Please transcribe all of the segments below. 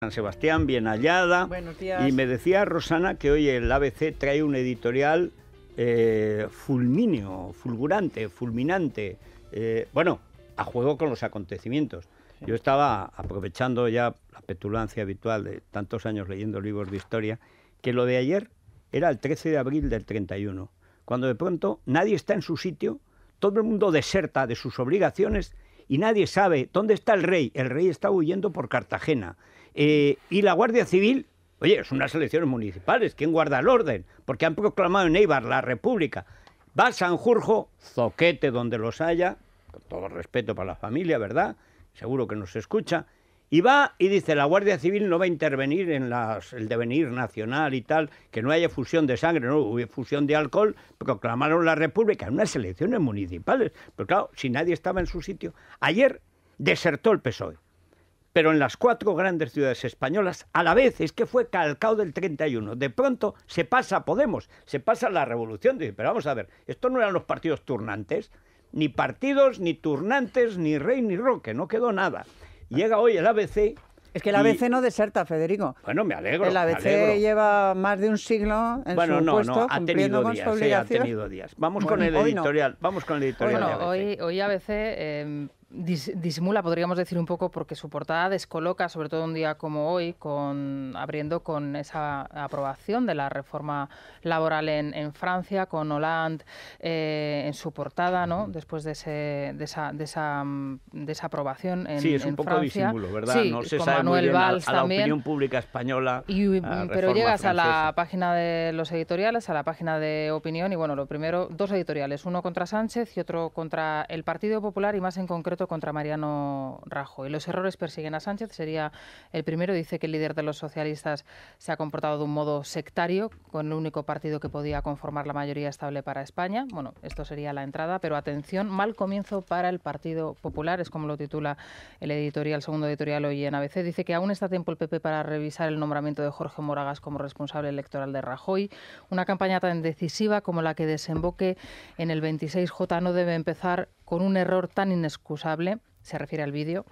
San Sebastián, bien hallada. Y me decía Rosana que hoy el ABC trae un editorial eh, fulminio, fulgurante, fulminante. Eh, bueno, a juego con los acontecimientos. Yo estaba aprovechando ya la petulancia habitual de tantos años leyendo libros de historia, que lo de ayer era el 13 de abril del 31, cuando de pronto nadie está en su sitio, todo el mundo deserta de sus obligaciones y nadie sabe dónde está el rey. El rey está huyendo por Cartagena. Eh, y la Guardia Civil, oye, es unas elecciones municipales, ¿quién guarda el orden? Porque han proclamado en Eibar la República. Va a Sanjurjo, zoquete donde los haya, con todo respeto para la familia, ¿verdad? Seguro que nos escucha. Y va y dice, la Guardia Civil no va a intervenir en el devenir nacional y tal, que no haya fusión de sangre, no hubo fusión de alcohol, proclamaron la República en unas elecciones municipales. Pero claro, si nadie estaba en su sitio. Ayer desertó el PSOE pero en las cuatro grandes ciudades españolas a la vez, es que fue calcado del 31. De pronto se pasa Podemos, se pasa la revolución, dice, pero vamos a ver, esto no eran los partidos turnantes, ni partidos, ni turnantes, ni rey, ni roque, no quedó nada. Llega hoy el ABC es que el ABC no deserta, Federico. Bueno, me alegro. El ABC lleva más de un siglo en su puesto, ha días, eh, ha tenido días. Vamos con el editorial. Vamos con el editorial. Bueno, hoy, hoy ABC em, disimula, podríamos decir un poco, porque su portada descoloca, sobre todo un día como hoy, con, abriendo con esa aprobación de la reforma laboral en, Francia, con Hollande eh, en su portada, ¿no? Después de, esa, de, esa, mm, esa aprobación en Sí, es un poco disimulo, ¿verdad? no se sabe la opinión pública española. pero llegas a la página de los editoriales, a la página de opinión, y bueno, lo primero, dos editoriales, uno contra Sánchez y otro contra el Partido Popular, y más en concreto contra Mariano Rajoy. Los errores persiguen a Sánchez, sería el primero. Dice que el líder de los socialistas se ha comportado de un modo sectario, con el único partido que podía conformar la mayoría estable para España. Bueno, esto sería la entrada, pero atención, mal comienzo para el Partido Popular, es como lo titula el editorial, segundo editorial hoy en ABC. Dice que aún está tiempo el PP para revisar el nombramiento de Jorge Moragas como responsable electoral de Rajoy. Una campaña tan decisiva como la que desemboque en el 26J no debe empezar con un error tan inexcusable, se refiere al vídeo,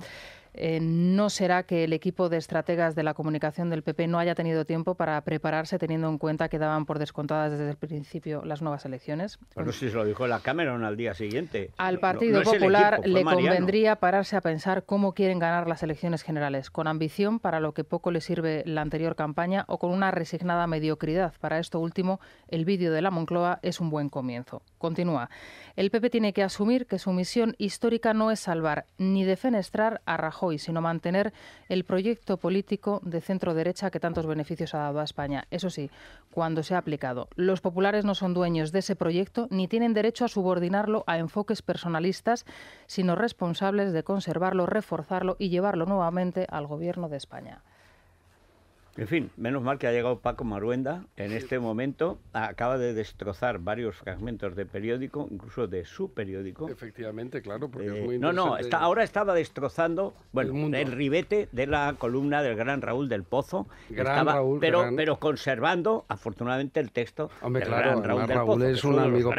eh, ¿no será que el equipo de estrategas de la comunicación del PP no haya tenido tiempo para prepararse teniendo en cuenta que daban por descontadas desde el principio las nuevas elecciones? Bueno, si se lo dijo la Cameron al día siguiente. Al Partido Popular le convendría pararse a pensar cómo quieren ganar las elecciones generales, con ambición para lo que poco le sirve la anterior campaña o con una resignada mediocridad. Para esto último, el vídeo de la Moncloa es un buen comienzo. Continúa. El PP tiene que asumir que su misión histórica no es salvar ni defenestrar a Rajoy sino mantener el proyecto político de centro derecha que tantos beneficios ha dado a España. Eso sí, cuando se ha aplicado. Los populares no son dueños de ese proyecto ni tienen derecho a subordinarlo a enfoques personalistas, sino responsables de conservarlo, reforzarlo y llevarlo nuevamente al Gobierno de España. En fin, menos mal que ha llegado Paco Maruenda en este momento. Ah, acaba de destrozar varios fragmentos de periódico, incluso de su periódico. Efectivamente, claro, porque es eh, muy No, no, está, ahora estaba destrozando bueno, el, ribete de la columna del gran Raúl del Pozo. pero, pero conservando, afortunadamente, el texto del gran Raúl, del Pozo. Es, un amigo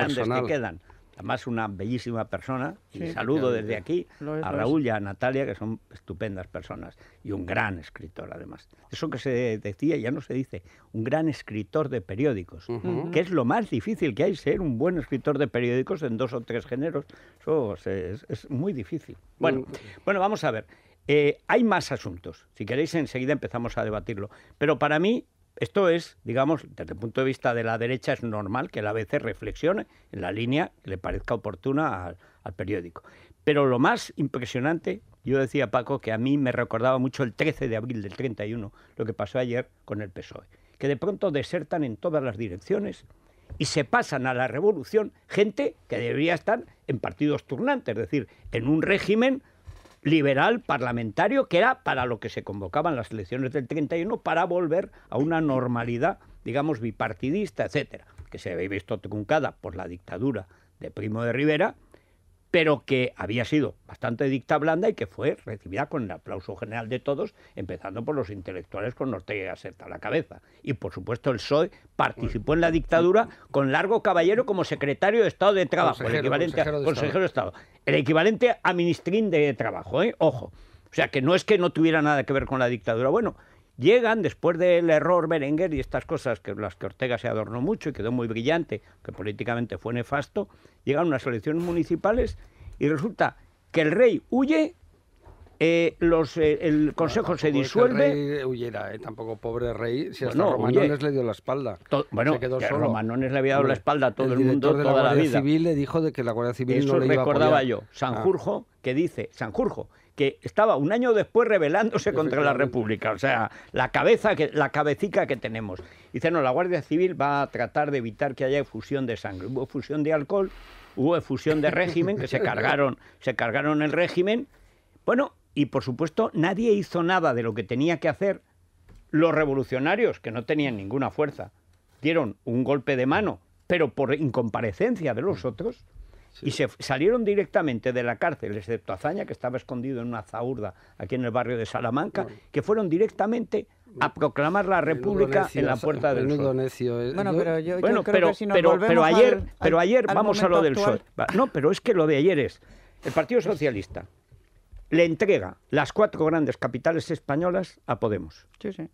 quedan. Además, una bellísima persona. Y saludo desde aquí a Raúl y a Natalia, que son estupendas personas. Y un gran escritor, además. Eso que se decía ya no se dice. Un gran escritor de periódicos. Que es lo más difícil que hay, ser un buen escritor de periódicos en dos o tres géneros. Eso es, muy difícil. Bueno, bueno, vamos a ver. Eh, hay más asuntos. Si queréis, enseguida empezamos a debatirlo. Pero para mí, esto es, digamos, desde el punto de vista de la derecha, es normal que la ABC reflexione en la línea que le parezca oportuna al, periódico. Pero lo más impresionante, yo decía Paco que a mí me recordaba mucho el 13 de abril del 31, lo que pasó ayer con el PSOE, que de pronto desertan en todas las direcciones y se pasan a la revolución gente que debería estar en partidos turnantes, es decir, en un régimen liberal parlamentario, que era para lo que se convocaban las elecciones del 31, para volver a una normalidad, digamos, bipartidista, etcétera, que se había visto truncada por la dictadura de Primo de Rivera pero que había sido bastante dicta blanda y que fue recibida con el aplauso general de todos, empezando por los intelectuales con Ortega y la cabeza. Y por supuesto el PSOE participó en la dictadura con Largo Caballero como secretario de Estado de Trabajo, el equivalente a, consejero de el equivalente a ministrín de Trabajo, ¿eh? ojo. O sea, que no es que no tuviera nada que ver con la dictadura. Bueno, llegan después del error Berenguer y estas cosas que las que Ortega se adornó mucho y quedó muy brillante, que políticamente fue nefasto, llegan unas elecciones municipales y resulta que el rey huye eh, los, eh, el Consejo se disuelve. El rey huyera, eh, tampoco pobre rey, si hasta Romanones le dio la espalda. bueno, Romanones le había dado la espalda a todo el, mundo de la Civil le dijo de que la Guardia Civil no le iba a yo. Ah. Sanjurjo, dice, Sanjurjo, que estaba un año después rebelándose contra la República. O sea, la cabeza que, la cabecita que tenemos. Dice, no, la Guardia Civil va a tratar de evitar que haya efusión de sangre. Hubo efusión de alcohol, hubo efusión de régimen, que se cargaron, se cargaron el régimen. Bueno, y por supuesto, nadie hizo nada de lo que tenía que hacer. Los revolucionarios, que no tenían ninguna fuerza, dieron un golpe de mano, pero por incomparecencia de los otros, y se salieron directamente de la cárcel, excepto Azaña, que estaba escondido en una zaurda aquí en el barrio de Salamanca, que fueron directamente a proclamar la República en la Puerta del Sol. Necio, eh, Bueno, pero yo, creo que si pero, ayer, pero ayer vamos a lo del Sol. No, pero es que lo de ayer es el Partido Socialista le entrega las cuatro grandes capitales españolas a Podemos. Sí, sí.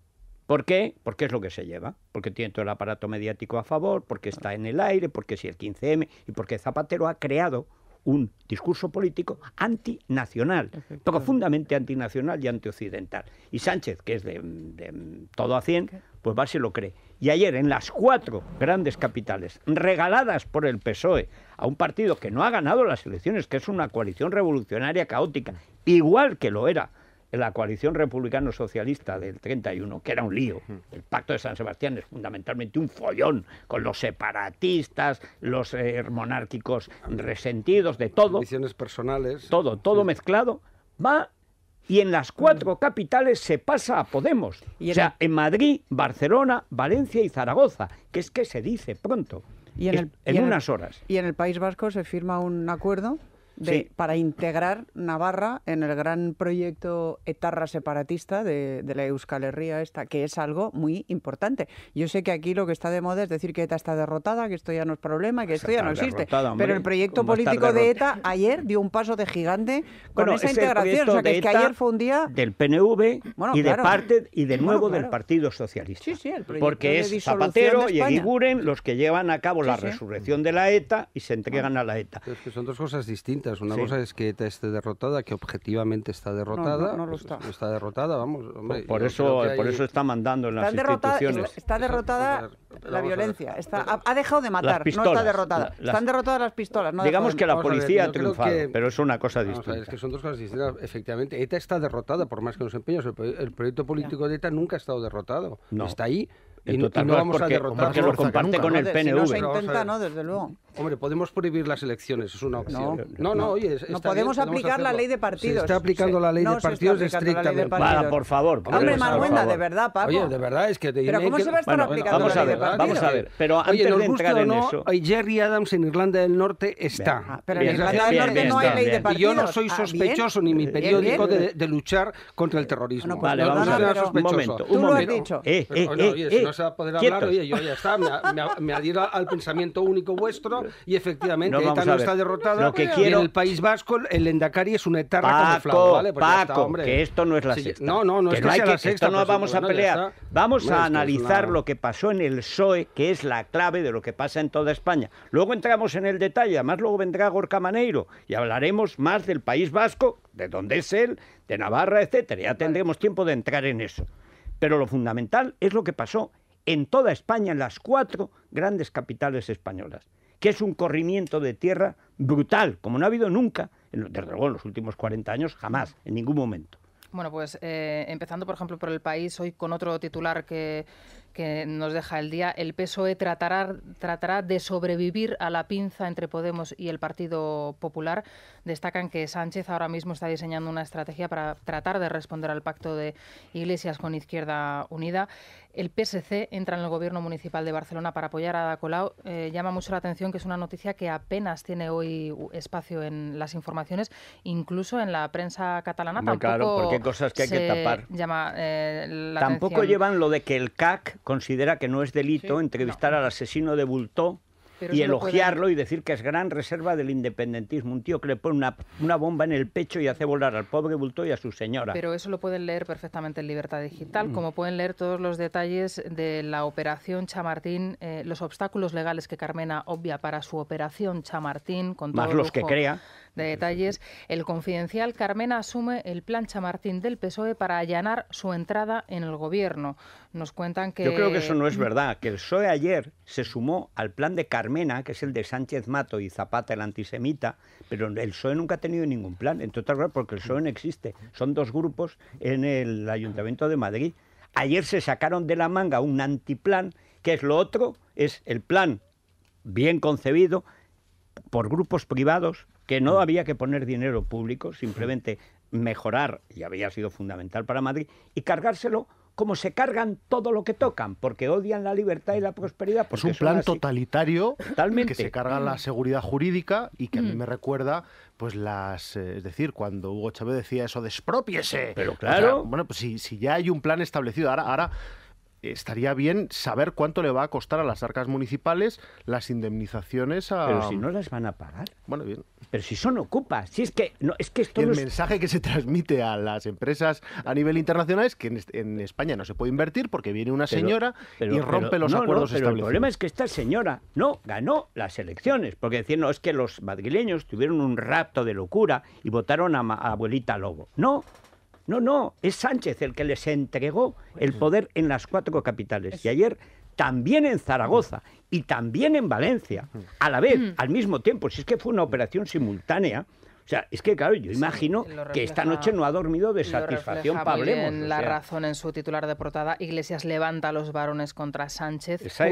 ¿Por qué? Porque es lo que se lleva, porque tiene todo el aparato mediático a favor, porque está en el aire, porque si el 15M y porque Zapatero ha creado un discurso político antinacional, profundamente antinacional y antioccidental. Y Sánchez, que es de, todo a 100, pues va si lo cree. Y ayer en las cuatro grandes capitales, regaladas por el PSOE a un partido que no ha ganado las elecciones, que es una coalición revolucionaria caótica, igual que lo era la coalición republicano-socialista del 31, que era un lío. El pacto de San Sebastián es fundamentalmente un follón con los separatistas, los eh, monárquicos resentidos, de todo. Condiciones personales. Todo, todo mezclado. Va y en las cuatro mm. capitales se pasa a Podemos. o sea, en Madrid, Barcelona, Valencia y Zaragoza, que es que se dice pronto. ¿Y en, unas horas. Y en el País Vasco se firma un acuerdo para integrar Navarra en el gran proyecto etarra separatista de, la Euskal Herria esta, que es algo muy importante. Yo sé que aquí lo que está de moda es decir que ETA está derrotada, que esto ya no es problema, que pues esto ya no existe. pero el proyecto político de ETA e ayer dio un paso de gigante con esa integración. O sea, que, e ayer fue un día... Del PNV y, de parte, y de nuevo del Partido Socialista. porque es Zapatero y Ediguren los que llevan a cabo la resurrección de la ETA y se entregan ah. a la ETA. Es que son dos cosas distintas una cosa es que ETA esté derrotada, que objetivamente está derrotada. No, lo está. Pues, está derrotada, vamos. por eso, por eso está mandando en las instituciones. Está, derrotada la, violencia. ha, dejado de matar, no está derrotada. Están derrotadas las pistolas. Digamos que la policía ha triunfado, pero es una cosa distinta. es que son dos cosas distintas. Efectivamente, ETA está derrotada, por más que nos empeños. El, proyecto político de ETA nunca ha estado derrotado. Está ahí y, no, vamos porque, a derrotar porque lo comparte con el PNV. Si no se intenta, no, desde luego. Hombre, podemos prohibir las elecciones, es una opción. No, no, oye, está no podemos aplicar la ley de partidos. Se está aplicando la ley de partidos estrictamente. Para, por favor. Hombre, Manuenda, de verdad, Paco. Oye, de verdad es que te Pero cómo se va a estar aplicando la ley ver, de partidos. Vamos a ver, pero antes oye, de entrar en eso. Jerry Adams en Irlanda del Norte está. Ah, pero en Irlanda del Norte no hay ley de partidos. Y yo no soy ah, sospechoso ni mi periódico de luchar contra el terrorismo. Pues vale, vamos a ver. Un momento, Tú lo has dicho. Eh, eh, eh a poder hablar, yo ya está, me, adhiero al pensamiento único vuestro y efectivamente no, está derrotado. Lo que quiero... en el País Vasco el Endacari es una etarra Paco, ¿vale? Pues Paco, que esto no es la sexta. No, no, no es que la Esto no pues vamos a pelear. Vamos a analizar lo que pasó en el PSOE, que es la clave de lo que pasa en toda España. Luego entramos en el detalle, además luego vendrá Gorka Maneiro y hablaremos más del País Vasco, de dónde es él, de Navarra, etcétera. Ya tendremos tiempo de entrar en eso. Pero lo fundamental es lo que pasó en toda España, en las cuatro grandes capitales españolas, que es un corrimiento de tierra brutal, como no ha habido nunca, desde luego en los últimos 40 años, jamás, en ningún momento. Bueno, pues eh, empezando, por ejemplo, por el país, hoy con otro titular que, nos deja el día, el PSOE tratará de sobrevivir a la pinza entre Podemos y el Partido Popular. Destacan que Sánchez ahora mismo está diseñando una estrategia para tratar de responder al pacto de Iglesias con Izquierda Unida. El PSC entra en el gobierno Municipal de Barcelona para apoyar a dacolau eh, llama mucho la atención que es una noticia que apenas tiene hoy espacio en las informaciones, incluso en la prensa catalana. claro, porque hay cosas que hay que tapar. Llama, eh, tampoco llevan lo de que el CAC considera que no es delito entrevistar al asesino de Bultó y elogiarlo y decir que es gran reserva del independentismo. Un tío que le pone una, bomba en el pecho y hace volar al pobre Bulto y a su señora. Pero eso lo pueden leer perfectamente en Libertad Digital, mm. como pueden leer todos los detalles de la operación Chamartín, eh, los obstáculos legales que Carmena obvia para su operación Chamartín. Con Más los que crea de detalles, el confidencial Carmena asume el plan Chamartín del PSOE para allanar su entrada en el gobierno. Nos cuentan que... Yo creo que eso no es verdad, que el PSOE ayer se sumó al plan de Carmena, que es el de Sánchez Mato y Zapata, el antisemita, pero el PSOE nunca ha tenido ningún plan, en total, porque el PSOE no existe. Son dos grupos en el Ayuntamiento de Madrid. Ayer se sacaron de la manga un antiplan, que es lo otro, es el plan bien concebido por grupos privados que no mm. había que poner dinero público, simplemente mejorar, y había sido fundamental para Madrid, y cargárselo como se cargan todo lo que tocan, porque odian la libertad y la prosperidad. Es un plan totalitario Totalmente. que se carga la mm. seguridad jurídica y que a mí mm. me recuerda, pues las, eh, es decir, cuando Hugo Chávez decía eso, despropiese. Pero claro. bueno, pues si, si ya hay un plan establecido, ahora, ahora estaría bien saber cuánto le va a costar a las arcas municipales las indemnizaciones a... Pero si no las van a pagar. Bueno, bien. Pero si son ocupas, si es que no, es que esto el mensaje que se transmite a las empresas a nivel internacional es que en, España no se puede invertir porque viene una señora y rompe los acuerdos establecidos. El problema es que esta señora no ganó las elecciones, porque decir no es que los madrileños tuvieron un rapto de locura y votaron a abuelita Lobo. No, no, no, es Sánchez el que les entregó el poder en las cuatro capitales. Y ayer también en Zaragoza y también en Valencia, a la vez, mm. al mismo tiempo, si es que fue una operación simultánea o sea, es que claro, yo imagino que esta noche no ha dormido de satisfacción Pablemos. la razón en su titular de portada, Iglesias levanta a los varones contra Sánchez, esa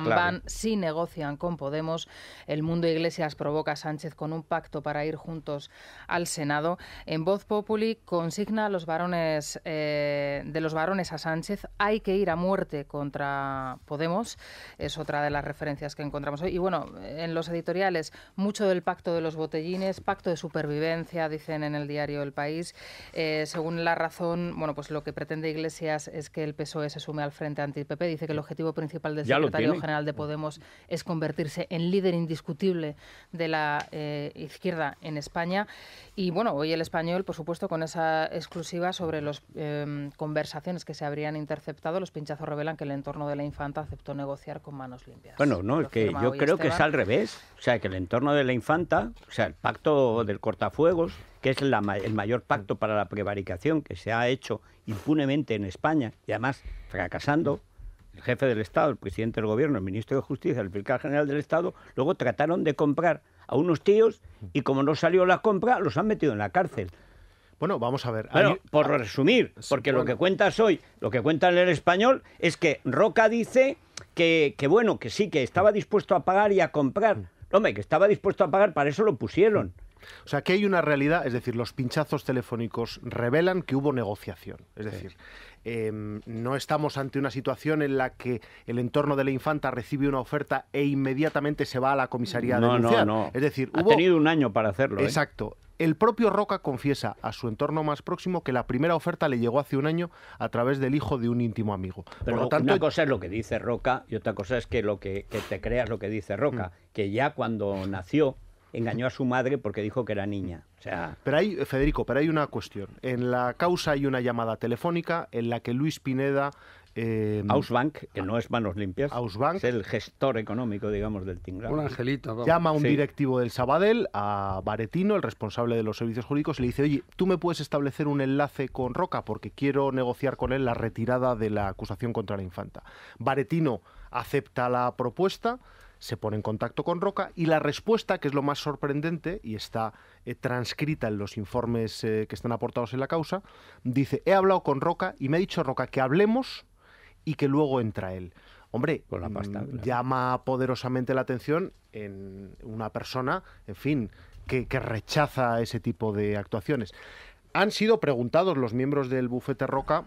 la, negocian con Podemos. El mundo Iglesias provoca a Sánchez con un pacto para ir juntos al Senado. En Voz Populi consigna a los varones eh, de los varones a Sánchez, hay que ir a muerte contra Podemos. Es otra de las referencias que encontramos hoy. Y bueno, en los editoriales, mucho del pacto de los botellines, pacto de supervivencia, dicen en el diario El País. Eh, según La Razón, bueno, pues lo que pretende Iglesias es que el PSOE se sume al frente anti-PP. Dice que el objetivo principal del secretario general de Podemos es convertirse en líder indiscutible de la eh, izquierda en España. Y bueno, hoy el español, por supuesto, con esa exclusiva sobre las em, conversaciones que se habrían interceptado, los pinchazos revelan que el entorno de la infanta aceptó negociar con manos limpias. Bueno, no, es que yo creo que es al revés. O sea, que el entorno de la infanta, o sea, el pacto del cortafuegos, que es el mayor pacto para la prevaricación que se ha hecho impunemente en España y además fracasando. El jefe del Estado, el presidente del gobierno, el ministro de Justicia, el fiscal general del Estado, luego trataron de comprar a unos tíos y como no salió la compra, los han metido en la cárcel. Bueno, vamos a ver. Bueno, por ah, resumir, porque lo que cuentas hoy, lo que cuenta en el español, es que Roca dice que, que, bueno, que sí, que estaba dispuesto a pagar y a comprar. Mm. Hombre, que estaba dispuesto a pagar, para eso lo pusieron. O sea, que hay una realidad, es decir, los pinchazos telefónicos revelan que hubo negociación. Es decir, em, no estamos ante una situación en la que el entorno de la infanta recibe una oferta e inmediatamente se va a la comisaría no, a No, no. Es decir, hubo... Ha tenido un año para hacerlo. ¿eh? Exacto. El propio Roca confiesa a su entorno más próximo que la primera oferta le llegó hace un año a través del hijo de un íntimo amigo. Pero Por lo tanto, una cosa es lo que dice Roca y otra cosa es que lo que, te creas lo que dice Roca, mm. que ya cuando nació engañó a su madre porque dijo que era niña. Pero hay, Federico, pero hay una cuestión. En la causa hay una llamada telefónica en la que Luis Pineda... Eh, Ausbank, que no es manos limpias, Ausbank, es el gestor económico, digamos, del Tinglado. Un angelito. Llama a un directivo del Sabadell, a Baretino, el responsable de los servicios jurídicos, y le dice, oye, tú me puedes establecer un enlace con Roca porque quiero negociar con él la retirada de la acusación contra la infanta. Baretino acepta la propuesta se pone en contacto con Roca y la respuesta, que es lo más sorprendente y está eh, transcrita en los informes eh, que están aportados en la causa, dice, he hablado con Roca y me ha dicho Roca que hablemos y que luego entra él. Hombre, mm, llama poderosamente la atención en una persona, en fin, que, rechaza ese tipo de actuaciones. Han sido preguntados los miembros del bufete Roca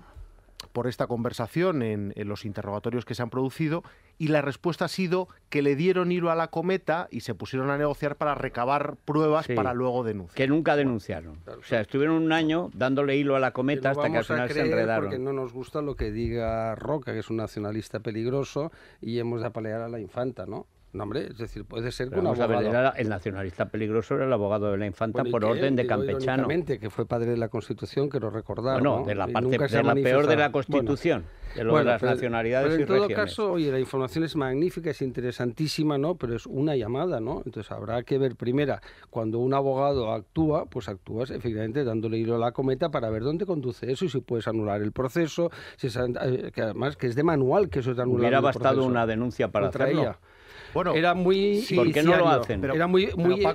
por esta conversación en, los interrogatorios que se han producido y la respuesta ha sido que le dieron hilo a la cometa y se pusieron a negociar para recabar pruebas para luego denunciar. Que nunca denunciaron. o sea, estuvieron un año dándole hilo a la cometa hasta que al final se enredaron. Porque no nos gusta lo que diga Roca, que es un nacionalista peligroso, y hemos de apalear a la infanta, ¿no? No, es decir, puede ser que un abogado... el nacionalista peligroso era el abogado de la infanta por orden de Campechano. que fue padre de la Constitución, que lo recordaba ¿no? de la parte la peor de la Constitución, de, lo de las nacionalidades en todo caso, oye, la información es magnífica, es interesantísima, ¿no? Pero es una llamada, ¿no? Entonces habrá que ver, primera, cuando un abogado actúa, pues actúas efectivamente dándole hilo a la cometa para ver dónde conduce eso y si puedes anular el proceso, eh, que además que es de manual que eso es anula anular Hubiera el proceso. bastado una denuncia para hacerlo. Bueno, era muy. ¿Por qué no lo hacen? era muy, muy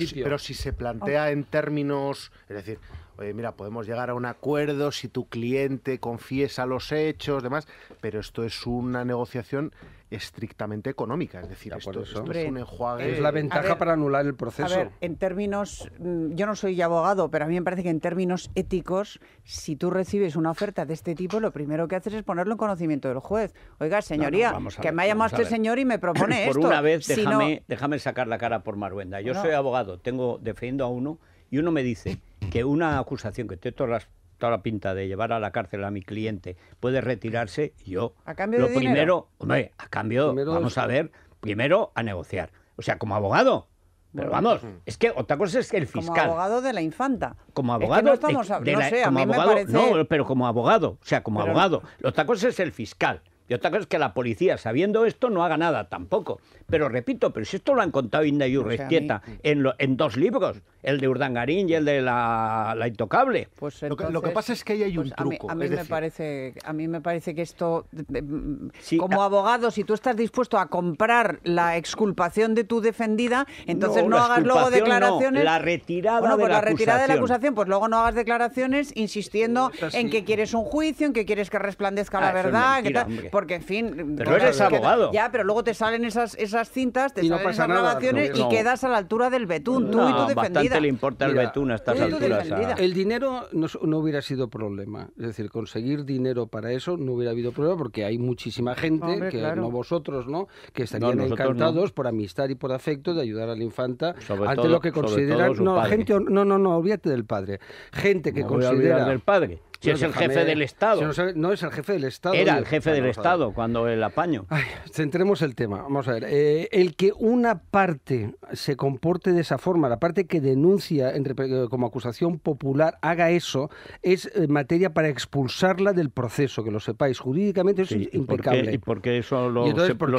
si, pero si se plantea en términos. Es decir, oye, mira, podemos llegar a un acuerdo si tu cliente confiesa los hechos, demás, pero esto es una negociación estrictamente económica, es decir, esto, es un enjuague. Es la ventaja para anular el proceso. A ver, en términos, mm, yo no soy abogado, pero a mí me parece que en términos éticos, si tú recibes una oferta de este tipo, lo primero que haces es ponerlo en conocimiento del juez. Oiga, señoría, que me ha llamado este señor y me propone esto. Por una vez, déjame, sacar la cara por Maruenda. Yo soy abogado, tengo defendiendo a uno y uno me dice que una acusación que tiene toda la, toda pinta de llevar a la cárcel a mi cliente puede retirarse, yo. A cambio lo primero, a cambio, vamos a ver, primero a negociar. O sea, como abogado, pero vamos, es que otra es el fiscal. Como abogado de la infanta. Como abogado. no estamos, abogado, No, pero como abogado, o sea, como abogado. Otra es el fiscal. Y otra cosa es que la policía, sabiendo esto, no haga nada tampoco. Pero repito, pero si esto lo han contado Inda pues y en, en dos libros, el de Urdangarín y el de La, Intocable. Pues lo, que, pasa es que ahí hay un pues truco. A mí, me parece, a mí me parece que esto, mm, como abogado, si tú estás dispuesto a comprar la exculpación de tu defendida, entonces no, hagas luego declaraciones. la retirada bueno, de pues la, retirada de la acusación, pues luego no hagas declaraciones insistiendo en que quieres un juicio, en que quieres que resplandezca la ah, verdad. Es tal porque en fin. Pero eres abogado. Ya, pero luego te salen esas, esas cintas, te salen esas grabaciones y quedas a la altura del betún, tú y tú defendida. Bastante le importa el betún a estas alturas. El dinero no, no hubiera sido problema. Es decir, conseguir dinero para eso no hubiera habido problema porque hay muchísima gente, que no vosotros, ¿no? Que estarían encantados por amistad y por afecto de ayudar a la infanta ante lo que consideran. No, gente, no, no, no, olvídate del padre. Gente que considera. del padre. Si es el jefe del Estado. no, es el jefe del Estado. Era el jefe ah, del Estado cuando el apaño. centremos el tema. Vamos a ver. Eh, el que una parte se comporte de esa forma, la parte que denuncia eh, como acusación popular haga eso, es eh, materia para expulsarla del proceso, que lo sepáis. Jurídicamente es impecable. ¿Y por qué, eso lo,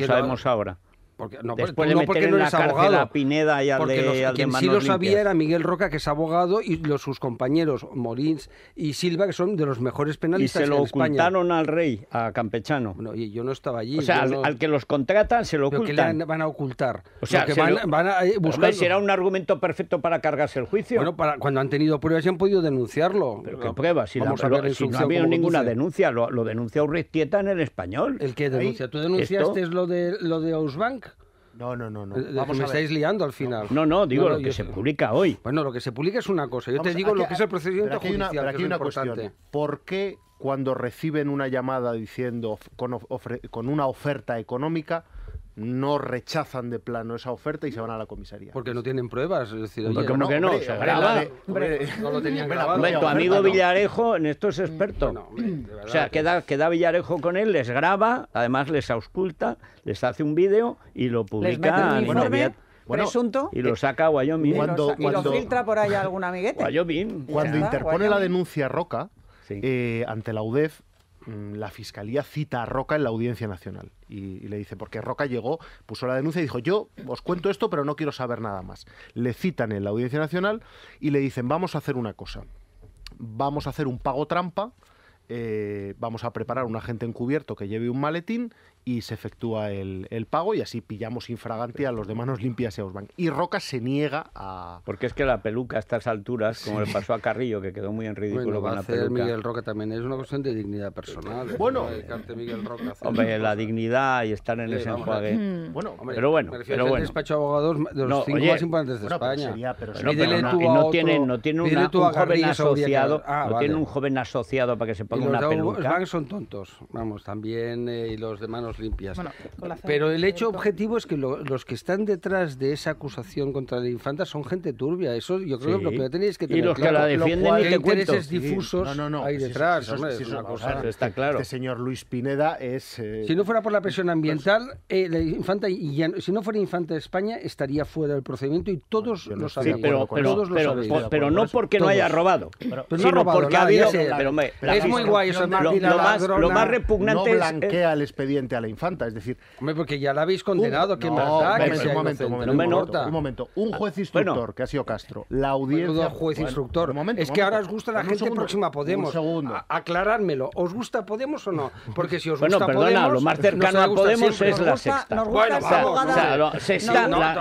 sabemos ahora? Porque, no, Después pues, porque no la abogado. A Pineda de, quien sí lo sabía era Miguel Roca, que es abogado, y los, sus compañeros Morins y Silva, que son de los mejores penalistas Y se lo ocultaron al rey, a Campechano. y yo no estaba allí. O sea, al, que los contratan se lo ocultan. van a ocultar? O sea, que van, a eh, buscar... será un argumento perfecto para cargarse el juicio. Bueno, para, cuando han tenido pruebas y han podido denunciarlo. ¿Pero qué pruebas? Si, la, no ha habido ninguna denuncia, lo, lo, denunció Ruiz Tieta en el español. ¿El que denuncia? ¿Tú denunciaste lo de, lo de Ausbank? No, no, no. no. Eh, eh, me estáis liando al final. No, no, digo lo que se publica hoy. Bueno, lo que se publica es una cosa. Yo te digo lo que es el procedimiento judicial, aquí una Cuestión. ¿Por qué cuando reciben una llamada diciendo con, con una oferta económica no rechazan de plano esa oferta y se van a la comisaría. Porque no tienen pruebas. Es decir, no, se graba. lo tenían grabado. tu amigo Villarejo en esto es experto. o sea, queda, queda Villarejo con él, les graba, además les ausculta, les hace un vídeo y lo publica Bueno, y lo saca Wyoming. y, lo, filtra por ahí algún amiguete. guayomín Cuando interpone la denuncia Roca eh, ante la UDEF, Mm, la fiscalía cita a Roca en la Audiencia Nacional y, le dice, porque Roca llegó, puso la denuncia y dijo, yo os cuento esto, pero no quiero saber nada más. Le citan en la Audiencia Nacional y le dicen, vamos a hacer una cosa, vamos a hacer un pago trampa, eh, vamos a preparar un agente encubierto que lleve un maletín y se efectúa el, pago y así pillamos infragante a los de manos limpias y a Y Roca se niega a... Porque es que la peluca a estas alturas, como le pasó a Carrillo, que quedó muy en ridículo bueno, con va la a hacer peluca. Miguel Roca también es una cuestión de dignidad personal. ¿eh? Bueno, hombre, la dignidad y estar en ese enjuague. Mm. Bueno, hombre, pero bueno, pero despacho de abogados de los cinco más importantes de España. no, tiene, un joven asociado, ah, no tiene un joven asociado para que se ponga una peluca. Los son tontos, vamos, también eh, y los de manos limpias. Pero el hecho objetivo es que los que están detrás de esa acusación contra la infanta son gente turbia. Eso yo creo que lo que tenéis que tener. Y los que la defienden intereses difusos ahí detrás. Está claro. Este señor Luis Pineda es. Eh, si no fuera por la presión pues, ambiental, pues, eh, la infanta y si no fuera infanta de España estaría fuera del procedimiento y todos lo sabemos. pero, no porque no haya robado, sino porque ha habido. es muy guay eso, Lo, más, repugnante no eh, blanquea el expediente al infanta. Es decir. porque ya la habéis condenado, que momento, un, momento, un, juez instructor, que ha sido Castro. La audiencia. juez instructor. es que ahora os gusta la gente próxima Podemos. aclarármelo. ¿Os gusta Podemos o no? Porque si os gusta Podemos. lo más cercano a Podemos es la sexta.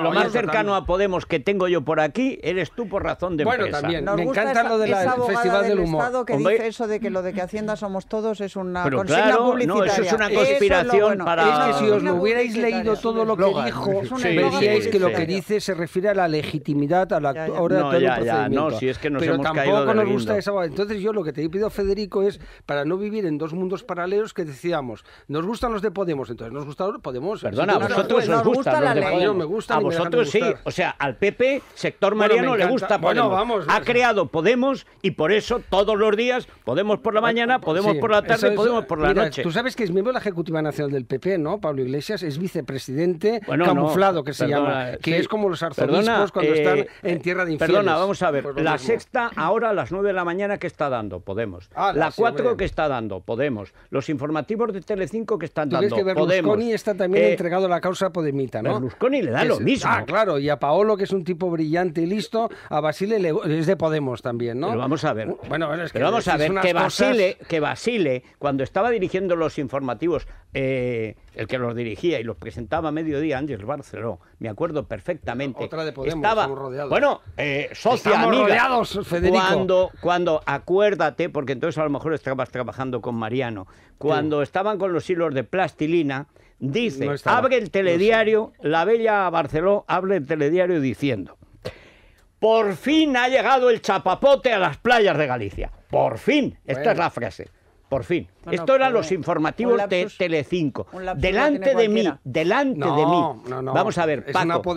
Lo más cercano a Podemos que tengo yo por aquí eres tú por razón de empresa. Me encanta lo del Festival del Humor. que dice eso de que lo de que Hacienda somos todos es una claro, no, eso es una conspiración es que si os hubierais leído todo lo que dijo, veríais que lo que dice se refiere a la legitimidad a la hora de todo el procedimiento. no, si es que Pero tampoco nos gusta esa... Entonces yo lo que te pido, Federico, es para no vivir en dos mundos paralelos que decíamos, nos gustan los de Podemos, entonces nos gusta Podemos. Perdona, a vosotros pues os gusta los de A vosotros sí, o sea, al PP, sector mariano, le gusta Podemos. vamos, ha creado Podemos y por eso todos los días, Podemos por la mañana, Podemos por la tarde, Podemos por la noche. Tú sabes que es miembro de la Ejecutiva Nacional del PP, ¿no? Pablo Iglesias es vicepresidente camuflado, que se llama, que es como los arzobispos cuando eh, están en eh, tierra de infieles. Perdona, vamos a ver, la sexta ahora a las nueve de la mañana que está dando Podemos, ah, la cuatro que está dando Podemos, los informativos de Telecinco que están dando Berlusconi está también eh, entregado a la causa podemita, ¿no? Berlusconi le da lo mismo. Ah, claro, y a Paolo, que es un tipo brillante y listo, a Basile es de Podemos también, ¿no? Pero vamos a ver. Bueno, es que pero vamos a ver que Basile, que Basile, cuando estaba dirigiendo los informativos eh, eh, el que los dirigía y los presentaba a mediodía, Ángel Barceló. Me acuerdo perfectamente. Estaba, Bueno, eh, socia Federico. Cuando, cuando, acuérdate, porque entonces a lo mejor estabas trabajando con Mariano, cuando estaban con los hilos de plastilina, dice, abre el telediario, la bella Barceló abre el telediario diciendo, por fin ha llegado el chapapote a las playas de Galicia. Por fin, esta es la frase. Por fin. Esto era eran los informativos de Telecinco. Delante de mí, delante no, de mí. Vamos a ver, Paco.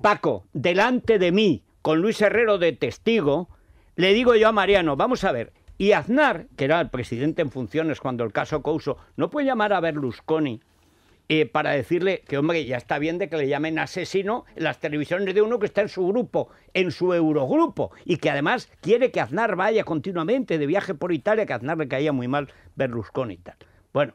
Paco, delante de mí, con Luis Herrero de testigo, le digo yo a Mariano, vamos a ver, y Aznar, que era el presidente en funciones cuando el caso Couso, no puede llamar a Berlusconi eh, para decirle que, hombre, ya está bien de que le llamen asesino las televisiones de uno que está en su grupo, en su Eurogrupo, y que además quiere que Aznar vaya continuamente de viaje por Italia, que a Aznar le caía muy mal Berlusconi y tal. Bueno,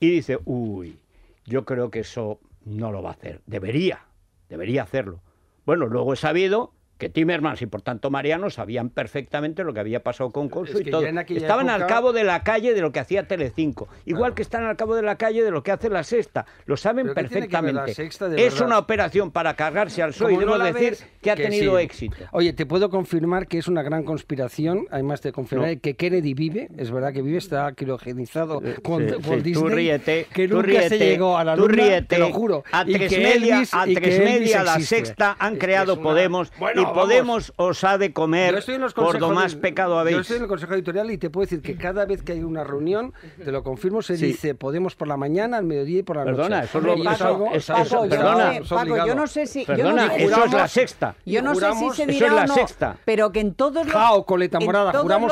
y dice, uy, yo creo que eso no lo va a hacer. Debería, debería hacerlo. Bueno, luego he sabido que Timmermans y por tanto Mariano sabían perfectamente lo que había pasado con Consu y todo. Estaban al cabo de la calle de lo que hacía Telecinco, igual que están al cabo de la calle de lo que hace la Sexta, lo saben perfectamente. Es una operación para cargarse al sol y debo decir que ha tenido éxito. Oye, te puedo confirmar que es una gran conspiración, además te confirmar que Kennedy vive, es verdad que vive, está quirogenizado eh, con, ríete, que ríete, se llegó te lo juro. A tres y media, la Sexta han creado Podemos bueno, Podemos os ha de comer por lo más pecado habéis. Yo estoy en el Consejo Editorial y te puedo decir que cada vez que hay una reunión, te lo confirmo, se dice Podemos por la mañana, al mediodía y por la noche. Perdona, eso es yo, no sé, si... eso es la sexta. Yo no sé si se dirá eso es la o no, sexta. pero que en todos los...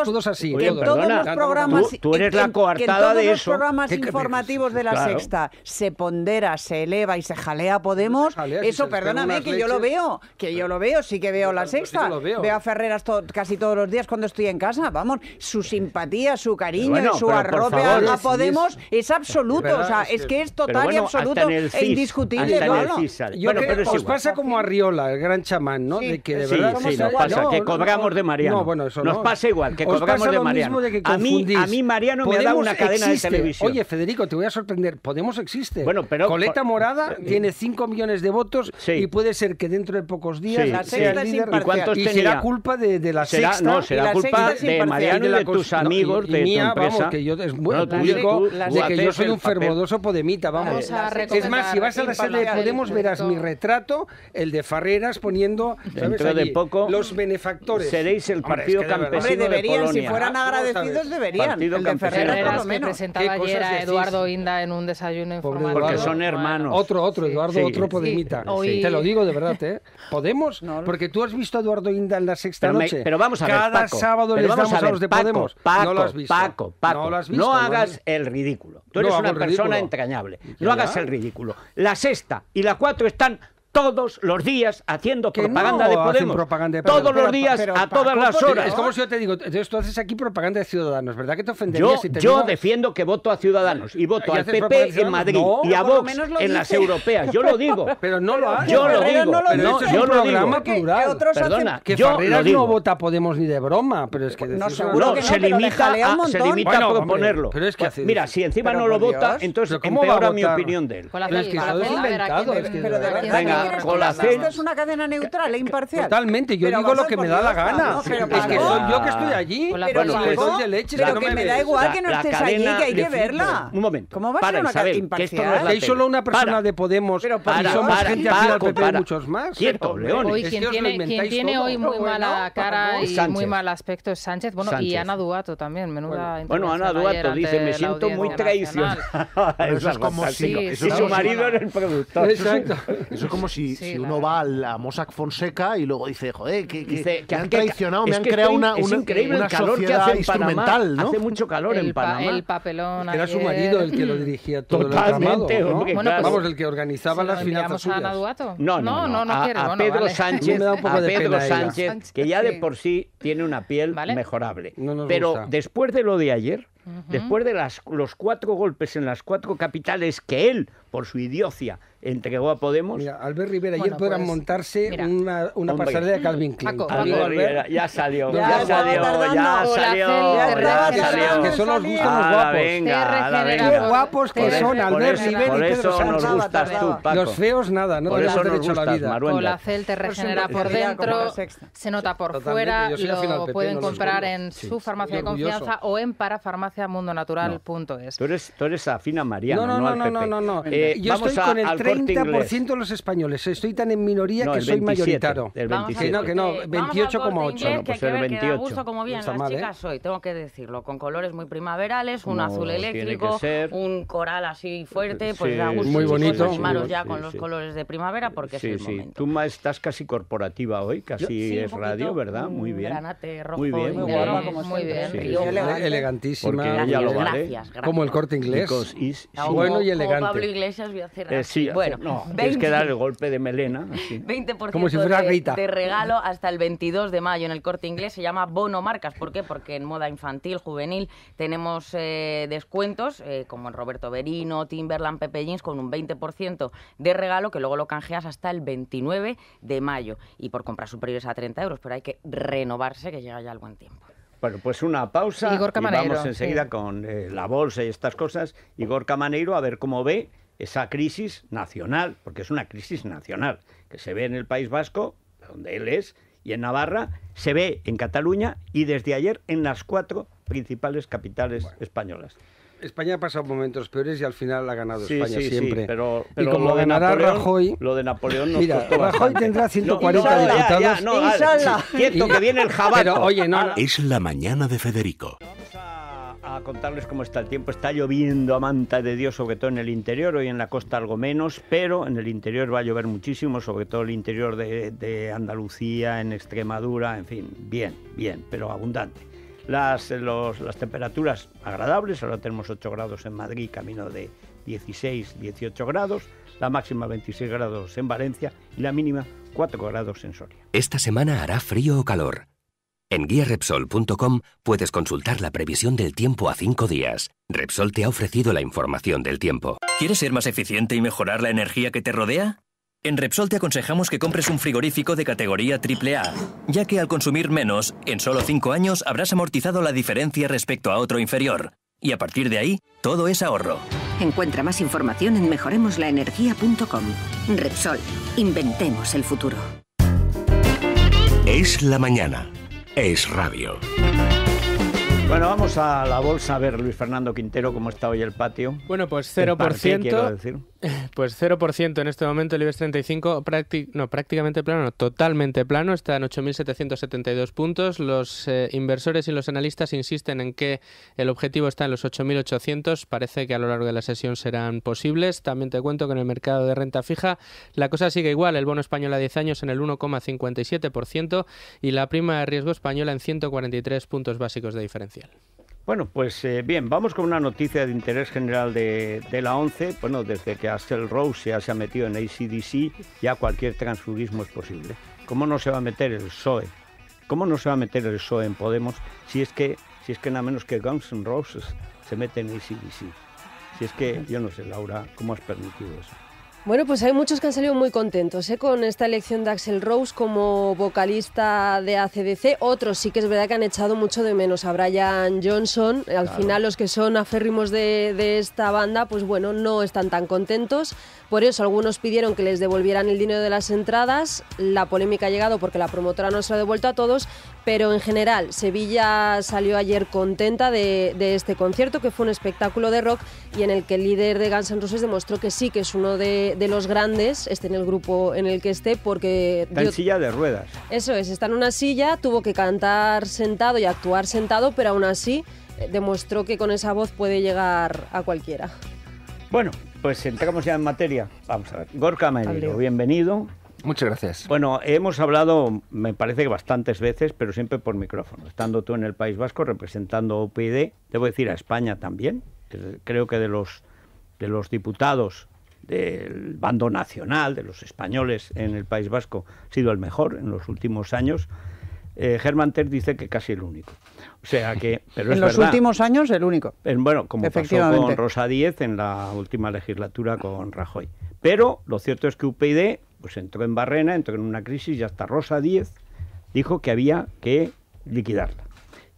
todos así. programas... Tú, eres la coartada de eso. en todos los programas informativos de la sexta se pondera, se eleva y se jalea Podemos, eso, perdóname, que yo lo veo, que yo lo veo, sí que veo la sexta. veo. a Ferreras casi todos los días cuando estoy en casa. Vamos, su pues simpatía, su cariño, su arrope a, Podemos es, absoluto. o sea, es, que es total y absoluto e indiscutible. Bueno, pero os pasa como a Riola, el gran chamán, ¿no? De que de verdad nos pasa, que cobramos de Mariano. bueno, eso nos pasa igual, que cobramos de Mariano. a, mí, a mí Mariano me da una cadena de televisión. Oye, Federico, te voy a sorprender. Podemos existe. Bueno, pero... Coleta Morada eh, tiene 5 millones de votos y puede ser que dentro de pocos días... La sexta ¿Y cuántos será culpa de, de la sexta? No, será culpa de Mariano y de, tus amigos, de tu empresa. yo es bueno, de que yo soy un fervoroso podemita, vamos. es más, si vas a la sede de Podemos verás mi retrato, el de Farreras poniendo, los benefactores. Seréis el partido campesino de Polonia. Si fueran agradecidos deberían. El de Ferreras que presentaba ayer a Eduardo Inda en un desayuno informal. Porque son hermanos. Otro, otro, Eduardo, otro podemita. Te lo digo de verdad, ¿eh? Podemos, porque tú has visto a Eduardo Inda en la sexta pero noche? pero vamos a ver, Paco, sábado les damos a, los de Podemos. Paco, no Paco, Paco, no, hagas el ridículo. Tú eres una persona entrañable. No hagas el ridículo. La sexta y la cuatro están todos los días haciendo propaganda, de Podemos, Todos los días, a todas las horas. Es como si yo te digo, tú haces aquí propaganda de Ciudadanos, ¿verdad que te ofendería yo, Yo defiendo que voto a Ciudadanos y voto al PP en Madrid y a Vox en las europeas. Yo lo digo. Pero no lo hago. Yo lo digo. No lo yo lo digo. Que, otros Perdona, yo no vota Podemos ni de broma, pero es que... No, no, se limita a proponerlo. Pues mira, si encima no lo vota, entonces empeora mi opinión de él. Pero inventado. Venga, la Esto es una cadena neutral e imparcial. Totalmente, yo digo lo que me da la gana. es que soy yo que estoy allí. Pero bueno, que pues leche. Pero que me, da igual que no estés allí, que hay que verla. Un momento. ¿Cómo va a ser una cadena imparcial? hay solo una persona de Podemos pero para, y somos gente así PP muchos más. Cierto, León. quien tiene, hoy muy mala cara y muy mal aspecto es Sánchez. Bueno, y Ana Duato también, menuda Bueno, Ana Duato dice, me siento muy traicionada. Eso es como si... su marido era el productor. Exacto. Eso como si, uno va a la Mossack Fonseca y luego dice, joder, que, me han traicionado, me han creado una, una, increíble una calor sociedad hace instrumental, ¿no? Hace mucho calor en Panamá. el papelón. era su marido el que lo dirigía todo el lo ¿no? Vamos, el que organizaba las finanzas suyas. no, no, no, no, no a, Pedro Sánchez, Pedro Sánchez, que ya de por sí tiene una piel mejorable. Pero después de lo de ayer, después de los cuatro golpes en las cuatro capitales que él por su idiocia, entregó a Podemos. Mira, Albert Rivera, ayer podrán pues, montarse una, una pasarela de Calvin Klein. Rivera, ya salió, ya, salió, ya salió, ya salió. Que son los gustos guapos. Venga, guapos que son Albert Rivera y Por eso nos gustas tú, Paco. Los feos nada, no tenemos derecho la vida. Colacel te pues regenera por dentro, se nota por fuera, lo pueden comprar en su farmacia de confianza o en parafarmaciamundonatural.es. Tú eres Afina a Mariano, no No, no, no, no. Eh, yo estoy con el 30% de los españoles. Estoy tan en minoría que soy mayoritario. El 27. que no, 28,8. pues el 28. gusto como bien las ¿eh? chicas hoy, tengo que decirlo. Con colores muy primaverales, un azul eléctrico, un coral así fuerte. Pues da gusto. Muy bonito. ya con los colores de primavera porque es el momento. Tú estás casi corporativa hoy, casi es radio, ¿verdad? Muy bien. Granate rojo. Muy bien. Muy bien. Elegantísima. Gracias, gracias. Como el corte inglés. Bueno y elegante iglesias eh, bueno, que dar el golpe de melena. 20% de, regalo hasta el 22 de mayo en el corte inglés. Se llama Bono Marcas. ¿Por qué? Porque en moda infantil, juvenil, tenemos eh, descuentos eh, como en Roberto Berino, Timberland, Pepe Jeans, con un 20% de regalo que luego lo canjeas hasta el 29 de mayo. Y por compras superiores a 30 euros, pero hay que renovarse que llega ya algún tiempo. Bueno, pues una pausa y, vamos enseguida con la bolsa y estas cosas. Igor Camaneiro, a ver cómo ve esa crisis nacional, porque es una crisis nacional, que se ve en el País Vasco, donde él es, y en Navarra, se ve en Cataluña y desde ayer en las cuatro principales capitales españolas. España ha pasado momentos peores y al final ha ganado España siempre. pero, pero, lo de Napoleón, Rajoy. Lo de Napoleón Mira, Rajoy tendrá 140 no, diputados. no, que viene el jabato. Es la mañana de Federico a contarles cómo está el tiempo. Está lloviendo a manta de Dios, sobre todo en el interior, hoy en la costa algo menos, pero en el interior va a llover muchísimo, sobre todo el interior de, Andalucía, en Extremadura, en fin, bien, bien, pero abundante. Las, las temperaturas agradables, ahora tenemos 8 grados en Madrid, camino de 16, 18 grados, la máxima 26 grados en Valencia y la mínima 4 grados en Soria. Esta semana hará frío o calor. En guiarepsol.com puedes consultar la previsión del tiempo a 5 días. Repsol te ha ofrecido la información del tiempo. ¿Quieres ser más eficiente y mejorar la energía que te rodea? En Repsol te aconsejamos que compres un frigorífico de categoría AAA, ya que al consumir menos, en solo cinco años habrás amortizado la diferencia respecto a otro inferior. Y a partir de ahí, todo es ahorro. Encuentra más información en mejoremoslaenergía.com. Repsol, inventemos el futuro. Es la mañana es radio. Bueno, vamos a la bolsa a ver, Luis Fernando Quintero, cómo está hoy el patio. Bueno, pues 0%. por quiero decir. Pues 0% en este momento, el IBEX 35, no, prácticamente plano, totalmente plano, está en 8.772 puntos. Los eh, inversores y los analistas insisten en que el objetivo está en los 8.800, parece que a lo largo de la sesión serán posibles. También te cuento que en el mercado de renta fija la cosa sigue igual, el bono español a 10 años en el 1,57% y la prima de riesgo española en 143 puntos básicos de diferencial. Bueno, pues eh, bien, vamos con una noticia de interés general de, la ONCE. Bueno, desde que Axel Rose ya se ha metido en ACDC, ya cualquier transfugismo es posible. ¿Cómo no se va a meter el PSOE? ¿Cómo no se va a meter el PSOE en Podemos si es que, si es que nada menos que Guns N' Roses se mete en ACDC? Si es que, yo no sé, Laura, ¿cómo has permitido eso? Bueno, pues hay muchos que han salido muy contentos ¿eh? con esta elección de Axel Rose como vocalista de ACDC. Otros sí que es verdad que han echado mucho de menos a Brian Johnson. Al final los que son aférrimos de, esta banda, pues bueno, no están tan contentos. Por eso algunos pidieron que les devolvieran el dinero de las entradas. La polémica ha llegado porque la promotora no se lo ha devuelto a todos. Pero en general, Sevilla salió ayer contenta de, de este concierto, que fue un espectáculo de rock y en el que el líder de Guns N' Roses demostró que sí, que es uno de de los grandes, esté en el grupo en el que esté, porque... Está en silla de ruedas. Eso es, está en una silla, tuvo que cantar sentado y actuar sentado, pero aún así eh, demostró que con esa voz puede llegar a cualquiera. Bueno, pues entramos ya en materia. Vamos a ver. Gorka bienvenido. Muchas gracias. Bueno, hemos hablado, me parece que bastantes veces, pero siempre por micrófono. Estando tú en el País Vasco representando UPyD, debo decir a España también. Creo que de los, de los diputados del bando nacional de los españoles en el País Vasco ha sido el mejor en los últimos años. Eh, Germán Ter dice que casi el único. O sea que, pero en los últimos años el único. bueno, como pasó con Rosa Díez en la última legislatura con Rajoy. Pero lo cierto es que UPyD pues entró en barrena, entró en una crisis y hasta Rosa Díez dijo que había que liquidarla.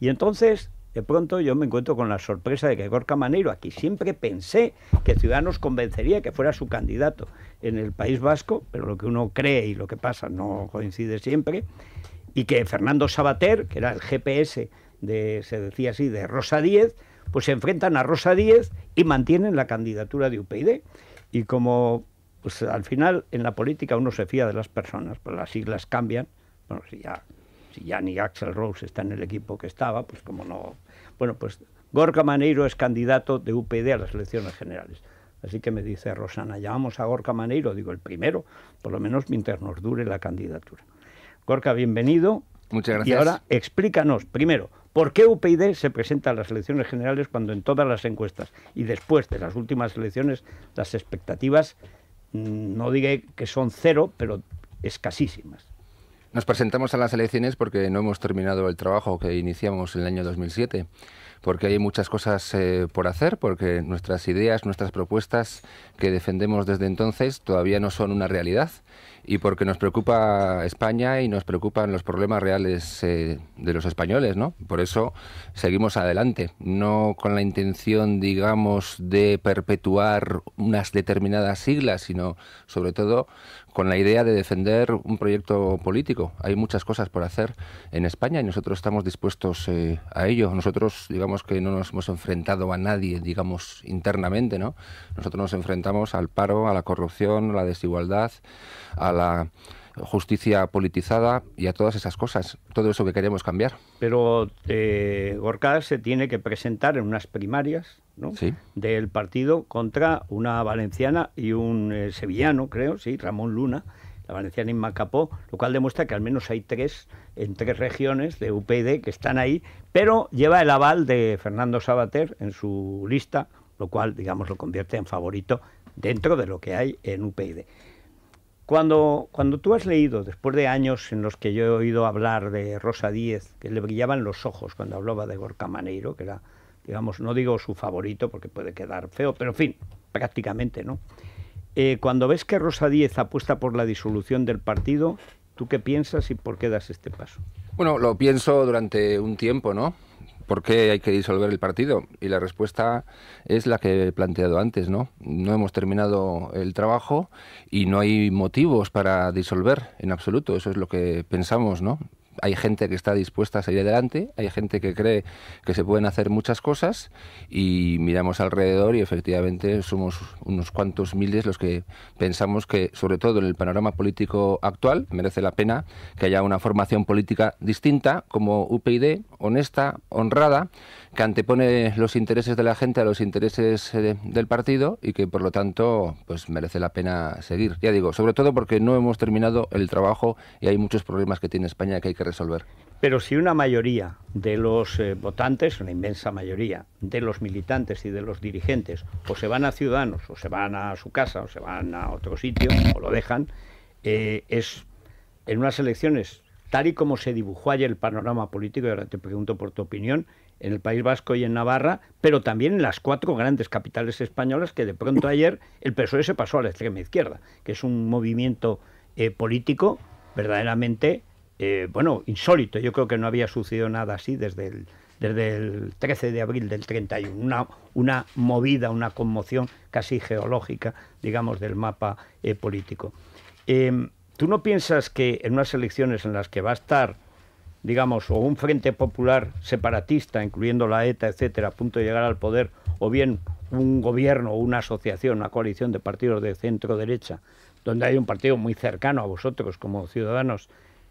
Y entonces de pronto yo me encuentro con la sorpresa de que Gorka Maneiro, aquí siempre pensé que Ciudadanos convencería que fuera su candidato en el País Vasco, pero lo que uno cree y lo que pasa no coincide siempre, y que Fernando Sabater, que era el GPS de, se decía así, de Rosa Díez, pues se enfrentan a Rosa Díez y mantienen la candidatura de UPyD. Y como pues, al final en la política uno se fía de las personas, pues las siglas cambian, bueno, si ya, si ya ni Axel Rose está en el equipo que estaba, pues como no bueno, pues Gorka Maneiro es candidato de UPD a las elecciones generales. Así que me dice Rosana, llamamos a Gorka Maneiro, digo el primero, por lo menos mientras nos dure la candidatura. Gorka, bienvenido. Muchas gracias. Y ahora explícanos, primero, ¿por qué UPyD se presenta a las elecciones generales cuando en todas las encuestas y después de las últimas elecciones las expectativas, mm, no diré que son cero, pero escasísimas? Nos presentamos a las elecciones porque no hemos terminado el trabajo que iniciamos en el año 2007, porque hay muchas cosas eh, por hacer, porque nuestras ideas, nuestras propuestas que defendemos desde entonces todavía no son una realidad y porque nos preocupa España y nos preocupan los problemas reales eh, de los españoles, ¿no? Por eso seguimos adelante, no con la intención, digamos, de perpetuar unas determinadas siglas, sino sobre todo con la idea de defender un proyecto político. Hay muchas cosas por hacer en España y nosotros estamos dispuestos eh, a ello. Nosotros, digamos que no nos hemos enfrentado a nadie, digamos, internamente, ¿no? Nosotros nos enfrentamos al paro, a la corrupción, a la desigualdad, a la justicia politizada y a todas esas cosas, todo eso que queremos cambiar. Pero eh, Gorka se tiene que presentar en unas primarias del partido contra una valenciana y un eh, sevillano, creo, sí, Ramón Luna, la valenciana Inma Capó, lo cual demuestra que al menos hay tres en tres regiones de UPyD que están ahí, pero lleva el aval de Fernando Sabater en su lista, lo cual, digamos, lo convierte en favorito dentro de lo que hay en UPyD. Cuando, tú has leído, después de años en los que yo he oído hablar de Rosa Díez, que le brillaban los ojos cuando hablaba de Gorka Maneiro, que era, digamos, no digo su favorito porque puede quedar feo, pero en fin, prácticamente, ¿no? Eh, cuando ves que Rosa Díez apuesta por la disolución del partido, ¿tú qué piensas y por qué das este paso? Bueno, lo pienso durante un tiempo, ¿no? ¿por qué hay que disolver el partido? Y la respuesta es la que he planteado antes, ¿no? No hemos terminado el trabajo y no hay motivos para disolver en absoluto, eso es lo que pensamos, ¿no? hay gente que está dispuesta a salir adelante, hay gente que cree que se pueden hacer muchas cosas y miramos alrededor y efectivamente somos unos cuantos miles los que pensamos que, sobre todo en el panorama político actual, merece la pena que haya una formación política distinta como UPyD, honesta, honrada, que antepone los intereses de la gente a los intereses eh, del partido y que por lo tanto pues merece la pena seguir. Ya digo, sobre todo porque no hemos terminado el trabajo y hay muchos problemas que tiene España que hay que resolver. Pero si una mayoría de los eh, votantes, una inmensa mayoría de los militantes y de los dirigentes, o se van a Ciudadanos, o se van a su casa, o se van a otro sitio, o lo dejan, eh, es en unas elecciones, tal y como se dibujó ayer el panorama político, y ahora te pregunto por tu opinión, en el País Vasco y en Navarra, pero también en las cuatro grandes capitales españolas que de pronto ayer el PSOE se pasó a la extrema izquierda, que es un movimiento eh, político verdaderamente, eh, bueno, insólito. Yo creo que no había sucedido nada así desde el, 13 de abril del 31, una, una movida, una conmoción casi geológica, digamos, del mapa eh, político. Em, ¿Tú no piensas que en unas elecciones en las que va a estar digamos, o un frente popular separatista, incluyendo la ETA, etcétera, a punto de llegar al poder, o bien un gobierno, una asociación, una coalición de partidos de centro-derecha, donde hay un partido muy cercano a vosotros como ciudadanos,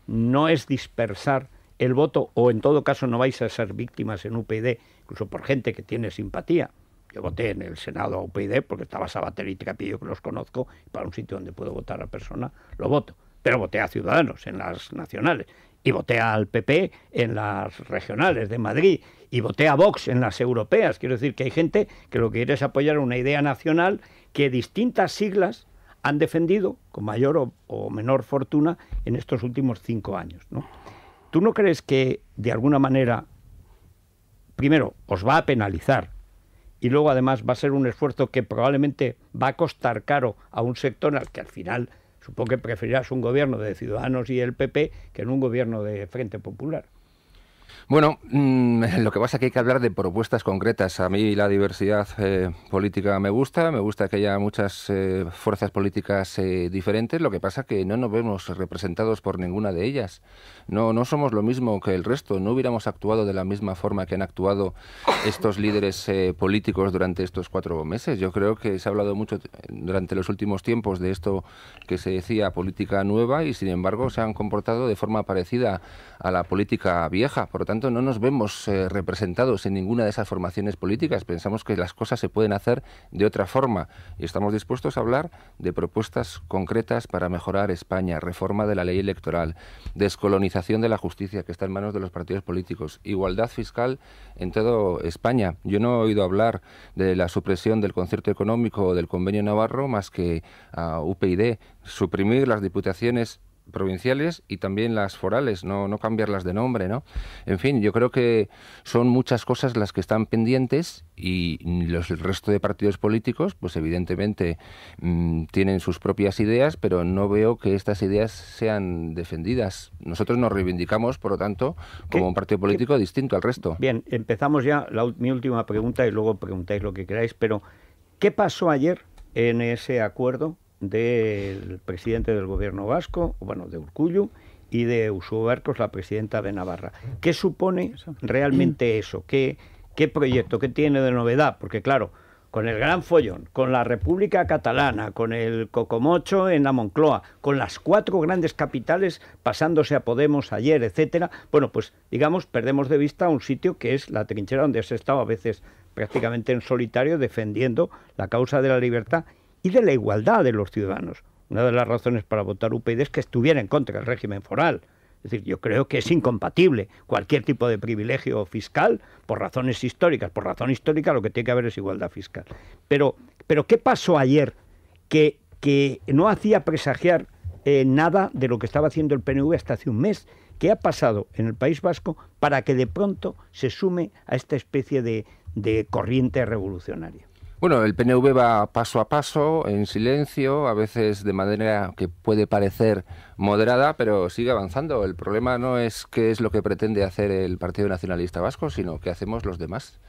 no es dispersar el voto, o en todo caso no vais a ser víctimas en UPyD, incluso por gente que tiene simpatía. Yo voté en el Senado a UPyD porque estaba Sabater y Trapillo, que los conozco, para un sitio donde puedo votar a persona, lo voto. Pero voté a Ciudadanos en las nacionales y voté al PP en las regionales de Madrid y voté a Vox en las europeas. Quiero decir que hay gente que lo que quiere es apoyar una idea nacional que distintas siglas han defendido con mayor o, menor fortuna en estos últimos cinco años. ¿no? ¿Tú no crees que de alguna manera, primero, os va a penalizar y luego además va a ser un esfuerzo que probablemente va a costar caro a un sector al que al final Supongo que preferirás un gobierno de Ciudadanos y el PP que en un gobierno de Frente Popular. Bueno, mm, lo que pasa es que hay que hablar de propuestas concretas. A mí la diversidad eh, política me gusta, me gusta que haya muchas eh, fuerzas políticas eh, diferentes, lo que pasa es que no nos vemos representados por ninguna de ellas. No, no somos lo mismo que el resto, no hubiéramos actuado de la misma forma que han actuado estos líderes políticos durante estos cuatro meses. Yo creo que se ha hablado mucho durante los últimos tiempos de esto que se decía política nueva y sin embargo se han comportado de forma parecida a la política vieja por lo tanto, no nos vemos eh, representados en ninguna de esas formaciones políticas. Pensamos que las cosas se pueden hacer de otra forma y estamos dispuestos a hablar de propuestas concretas para mejorar España, reforma de la ley electoral, descolonización de la justicia que está en manos de los partidos políticos, igualdad fiscal en toda España. Yo no he oído hablar de la supresión del concierto económico o del convenio navarro más que a UPyD, suprimir las diputaciones provinciales y también las forales, no, no cambiarlas de nombre, ¿no? En fin, yo creo que son muchas cosas las que están pendientes y los, el resto de partidos políticos, pues evidentemente mm, tienen sus propias ideas, pero no veo que estas ideas sean defendidas. Nosotros nos reivindicamos, por lo tanto, como un partido político distinto al resto. Bien, empezamos ya mi última pregunta y luego preguntáis lo que queráis, pero ¿qué pasó ayer en ese acuerdo del presidente del gobierno vasco, bueno, de Urcullu, y de Usu Barcos, la presidenta de Navarra. ¿Qué supone realmente mm. eso? ¿Qué, proyecto? ¿Qué tiene de novedad? Porque claro, con el gran follón, con la República Catalana, con el Cocomocho en la Moncloa, con las cuatro grandes capitales pasándose a Podemos ayer, etcétera, bueno, pues digamos, perdemos de vista un sitio que es la trinchera donde se estado a veces prácticamente en solitario defendiendo la causa de la libertad y de la igualdad de los ciudadanos. Una de las razones para votar UPyD es que estuviera en contra del régimen foral. Es decir, yo creo que es incompatible cualquier tipo de privilegio fiscal por razones históricas. Por razón histórica lo que tiene que haber es igualdad fiscal. Pero, pero ¿qué pasó ayer que, que no hacía presagiar eh, nada de lo que estaba haciendo el PNV hasta hace un mes? ¿Qué ha pasado en el País Vasco para que de pronto se sume a esta especie de corriente revolucionaria? Bueno, el PNV va paso a paso, en silencio, a veces de manera que puede parecer moderada, pero sigue avanzando. El problema no es qué es lo que pretende hacer el Partido Nacionalista Vasco, sino qué hacemos los demás.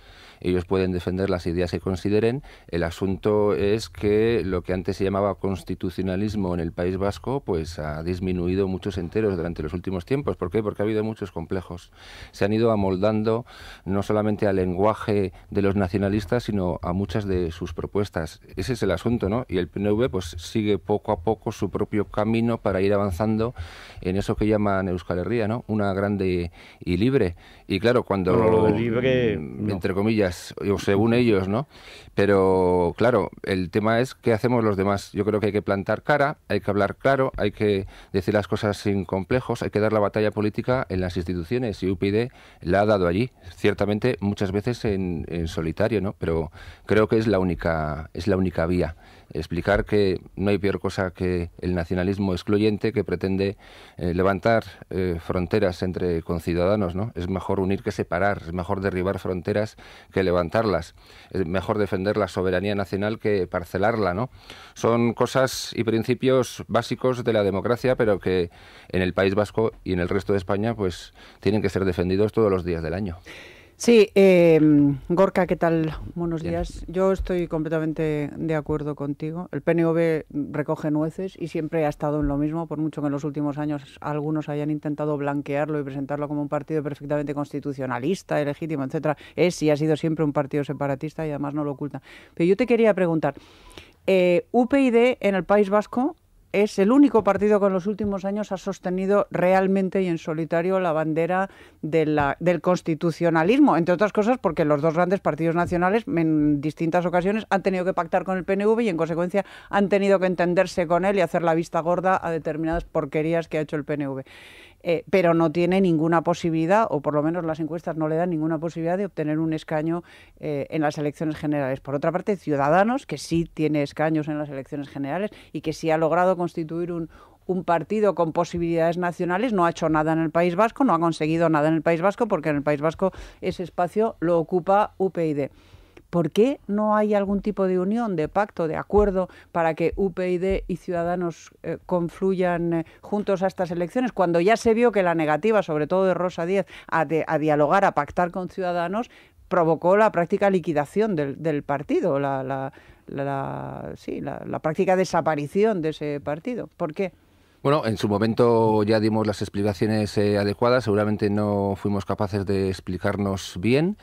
Ellos pueden defender las ideas que consideren. El asunto es que lo que antes se llamaba constitucionalismo en el País Vasco, pues ha disminuido muchos enteros durante los últimos tiempos. ¿Por qué? Porque ha habido muchos complejos. Se han ido amoldando no solamente al lenguaje de los nacionalistas, sino a muchas de sus propuestas. Ese es el asunto, ¿no? Y el PNV pues sigue poco a poco su propio camino para ir avanzando en eso que llaman Euskal Herria, ¿no? Una grande y libre. Y claro, cuando... libre... Mm, entre comillas, o según ellos, ¿no? Pero claro, el tema es qué hacemos los demás. Yo creo que hay que plantar cara, hay que hablar claro, hay que decir las cosas sin complejos, hay que dar la batalla política en las instituciones y UPyD la ha dado allí, ciertamente muchas veces en, en solitario, ¿no? Pero creo que es la única es la única vía explicar que no hay peor cosa que el nacionalismo excluyente que pretende eh, levantar eh, fronteras entre conciudadanos, ¿no? Es mejor unir que separar, es mejor derribar fronteras que levantarlas, es mejor defender la soberanía nacional que parcelarla, ¿no? Son cosas y principios básicos de la democracia, pero que en el País Vasco y en el resto de España pues tienen que ser defendidos todos los días del año. Sí, eh, Gorka, ¿qué tal? Buenos días. Yo estoy completamente de acuerdo contigo. El PNV recoge nueces y siempre ha estado en lo mismo, por mucho que en los últimos años algunos hayan intentado blanquearlo y presentarlo como un partido perfectamente constitucionalista, legítimo, etcétera. Es y ha sido siempre un partido separatista y además no lo oculta. Pero yo te quería preguntar, eh, UPyD en el País Vasco es el único partido que en los últimos años ha sostenido realmente y en solitario la bandera del constitucionalismo, entre otras cosas porque los dos grandes partidos nacionales en distintas ocasiones han tenido que pactar con el PNV y en consecuencia han tenido que entenderse con él y hacer la vista gorda a determinadas porquerías que ha hecho el PNV. Eh, pero no tiene ninguna posibilidad, o por lo menos las encuestas no le dan ninguna posibilidad de obtener un escaño eh, en las elecciones generales. Por otra parte, Ciudadanos, que sí tiene escaños en las elecciones generales y que sí ha logrado constituir un, un partido con posibilidades nacionales, no ha hecho nada en el País Vasco, no ha conseguido nada en el País Vasco, porque en el País Vasco ese espacio lo ocupa UPyD. ¿Por qué no hay algún tipo de unión, de pacto, de acuerdo para que UPyD y Ciudadanos eh, confluyan eh, juntos a estas elecciones? Cuando ya se vio que la negativa, sobre todo de Rosa Díez, a, dialogar, a pactar con Ciudadanos, provocó la práctica liquidación del, partido, la, práctica desaparición de ese partido. ¿Por qué? Bueno, en su momento ya dimos las explicaciones eh, adecuadas, seguramente no fuimos capaces de explicarnos bien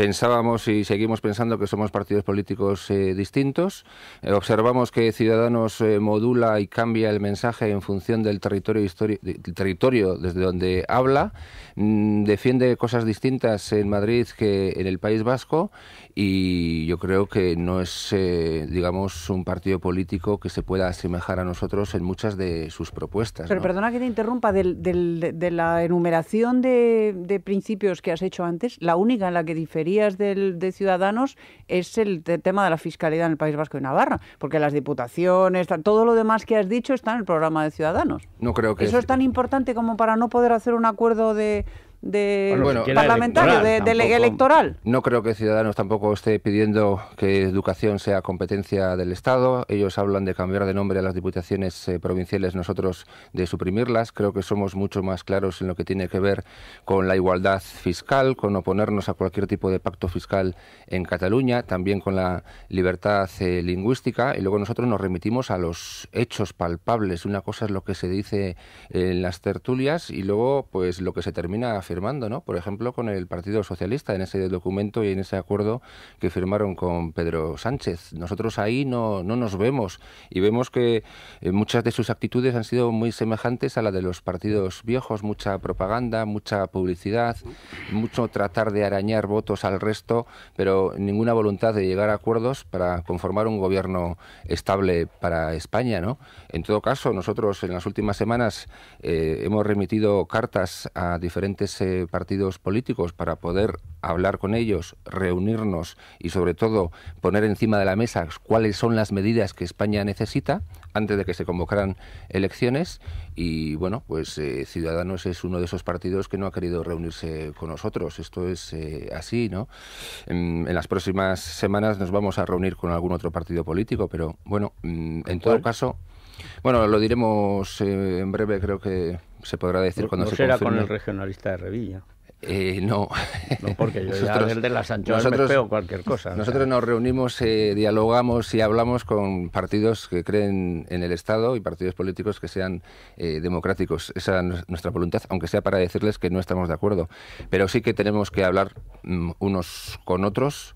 pensábamos y seguimos pensando que somos partidos políticos eh, distintos. Eh, observamos que Ciudadanos eh, modula y cambia el mensaje en función del territorio, del territorio desde donde habla, mm, defiende cosas distintas en Madrid que en el País Vasco y yo creo que no es, eh, digamos, un partido político que se pueda asemejar a nosotros en muchas de sus propuestas. Pero perdona que te interrumpa, de la enumeración de, principios que has hecho antes, la única en la que diferías de Ciudadanos es el tema de la fiscalidad en el País Vasco y Navarra, porque las diputaciones, todo lo demás que has dicho está en el programa de Ciudadanos. No creo que... Eso es tan importante como para no poder hacer un acuerdo de de parlamentario, de, electoral. No creo que Ciudadanos tampoco esté pidiendo que educación sea competencia del Estado. Ellos hablan de cambiar de nombre a las diputaciones eh, provinciales, nosotros de suprimirlas. Creo que somos mucho más claros en lo que tiene que ver con la igualdad fiscal, con oponernos a cualquier tipo de pacto fiscal en Cataluña, también con la libertad eh, lingüística. Y luego nosotros nos remitimos a los hechos palpables. Una cosa es lo que se dice en las tertulias y luego pues lo que se termina firmando, ¿no? Por ejemplo, con el Partido Socialista en ese documento y en ese acuerdo que firmaron con Pedro Sánchez. Nosotros ahí no, nos vemos y vemos que eh, muchas de sus actitudes han sido muy semejantes a la de los partidos viejos, mucha propaganda, mucha publicidad, mucho tratar de arañar votos al resto, pero ninguna voluntad de llegar a acuerdos para conformar un gobierno estable para España, ¿no? En todo caso, nosotros en las últimas semanas eh, hemos remitido cartas a diferentes partidos políticos para poder hablar con ellos, reunirnos y sobre todo poner encima de la mesa cuáles son las medidas que España necesita antes de que se convocaran elecciones y bueno, pues eh, Ciudadanos es uno de esos partidos que no ha querido reunirse con nosotros. Esto es eh, así, ¿no? En, las próximas semanas nos vamos a reunir con algún otro partido político, pero bueno, mm, en todo caso, bueno, lo diremos eh, en breve, creo que se podrá decir cuando no con el regionalista de Revilla. Eh, no. no. porque yo nosotros, ya las cualquier cosa. Nosotros nos reunimos, eh, dialogamos y hablamos con partidos que creen en el Estado y partidos políticos que sean eh, democráticos. Esa es nuestra voluntad, aunque sea para decirles que no estamos de acuerdo. Pero sí que tenemos que hablar mm, unos con otros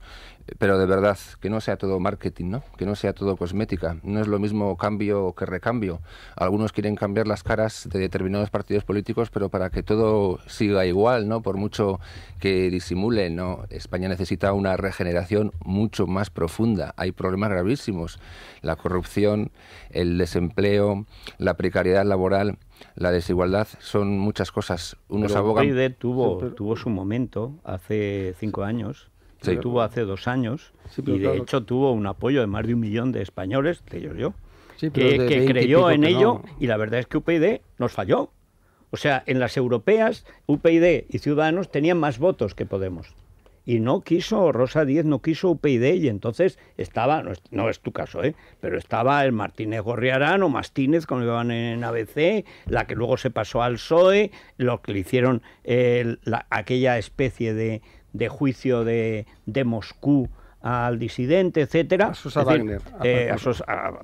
pero de verdad, que no sea todo marketing, ¿no? que no sea todo cosmética. No es lo mismo cambio que recambio. Algunos quieren cambiar las caras de determinados partidos políticos, pero para que todo siga igual, ¿no? por mucho que disimulen, España necesita una regeneración mucho más profunda. Hay problemas gravísimos, la corrupción, el desempleo, la precariedad laboral la desigualdad son muchas cosas. Unos abogan. tuvo, tuvo su momento hace cinco años que tuvo hace dos años y de hecho tuvo un apoyo de más de un millón de españoles, que yo, yo que, creyó en ello y la verdad es que UPyD nos falló. O sea, en las europeas UPyD y Ciudadanos tenían más votos que Podemos. Y no quiso, Rosa Díez no quiso UPyD y entonces estaba, no es, tu caso, ¿eh? pero estaba el Martínez Gorriarán o Mastínez, como iban en ABC, la que luego se pasó al PSOE, lo que le hicieron eh, aquella especie de, de juicio de, de Moscú al disidente, etcétera. A eh, a,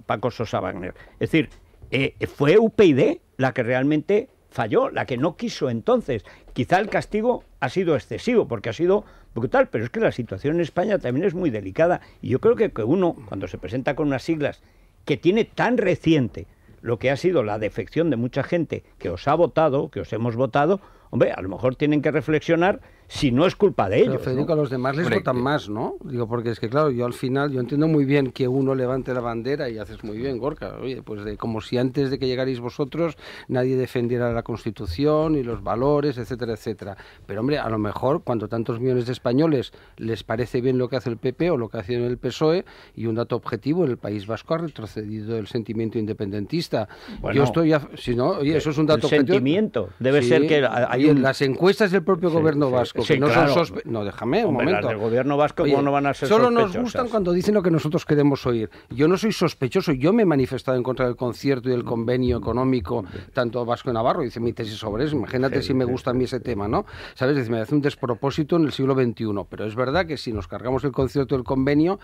Paco. Sosa, Wagner. Es decir, eh, fue UPyD la que realmente falló, la que no quiso entonces. Quizá el castigo ha sido excesivo, porque ha sido brutal, pero es que la situación en España también es muy delicada. Y yo creo que, que uno, cuando se presenta con unas siglas que tiene tan reciente lo que ha sido la defección de mucha gente que os ha votado, que os hemos votado, hombre, a lo mejor tienen que reflexionar si no es culpa de ellos. a los demás les votan más, ¿no? Digo, porque es que claro, yo al final, yo entiendo muy bien que uno levante la bandera y haces muy bien, Gorka, oye, pues de, como si antes de que llegarais vosotros nadie defendiera la Constitución y los valores, etcétera, etcétera. Pero hombre, a lo mejor cuando tantos millones de españoles les parece bien lo que hace el PP o lo que hace el PSOE, y un dato objetivo, en el País Vasco ha retrocedido el sentimiento independentista. yo estoy, si no, oye, eh, eso es un dato el sentimiento, debe ser que hay en las encuestas del propio gobierno vasco no déjame un momento. el gobierno vasco, no van a ser Solo nos gustan cuando dicen lo que nosotros queremos oír. Yo no soy sospechoso, yo me he manifestado en contra del concierto y del convenio económico, tanto vasco y navarro, dice mi tesis sobre eso. Imagínate si me gusta a mí ese tema, ¿no? ¿Sabes? me hace un despropósito en el siglo XXI. Pero es verdad que si nos cargamos el concierto y El convenio,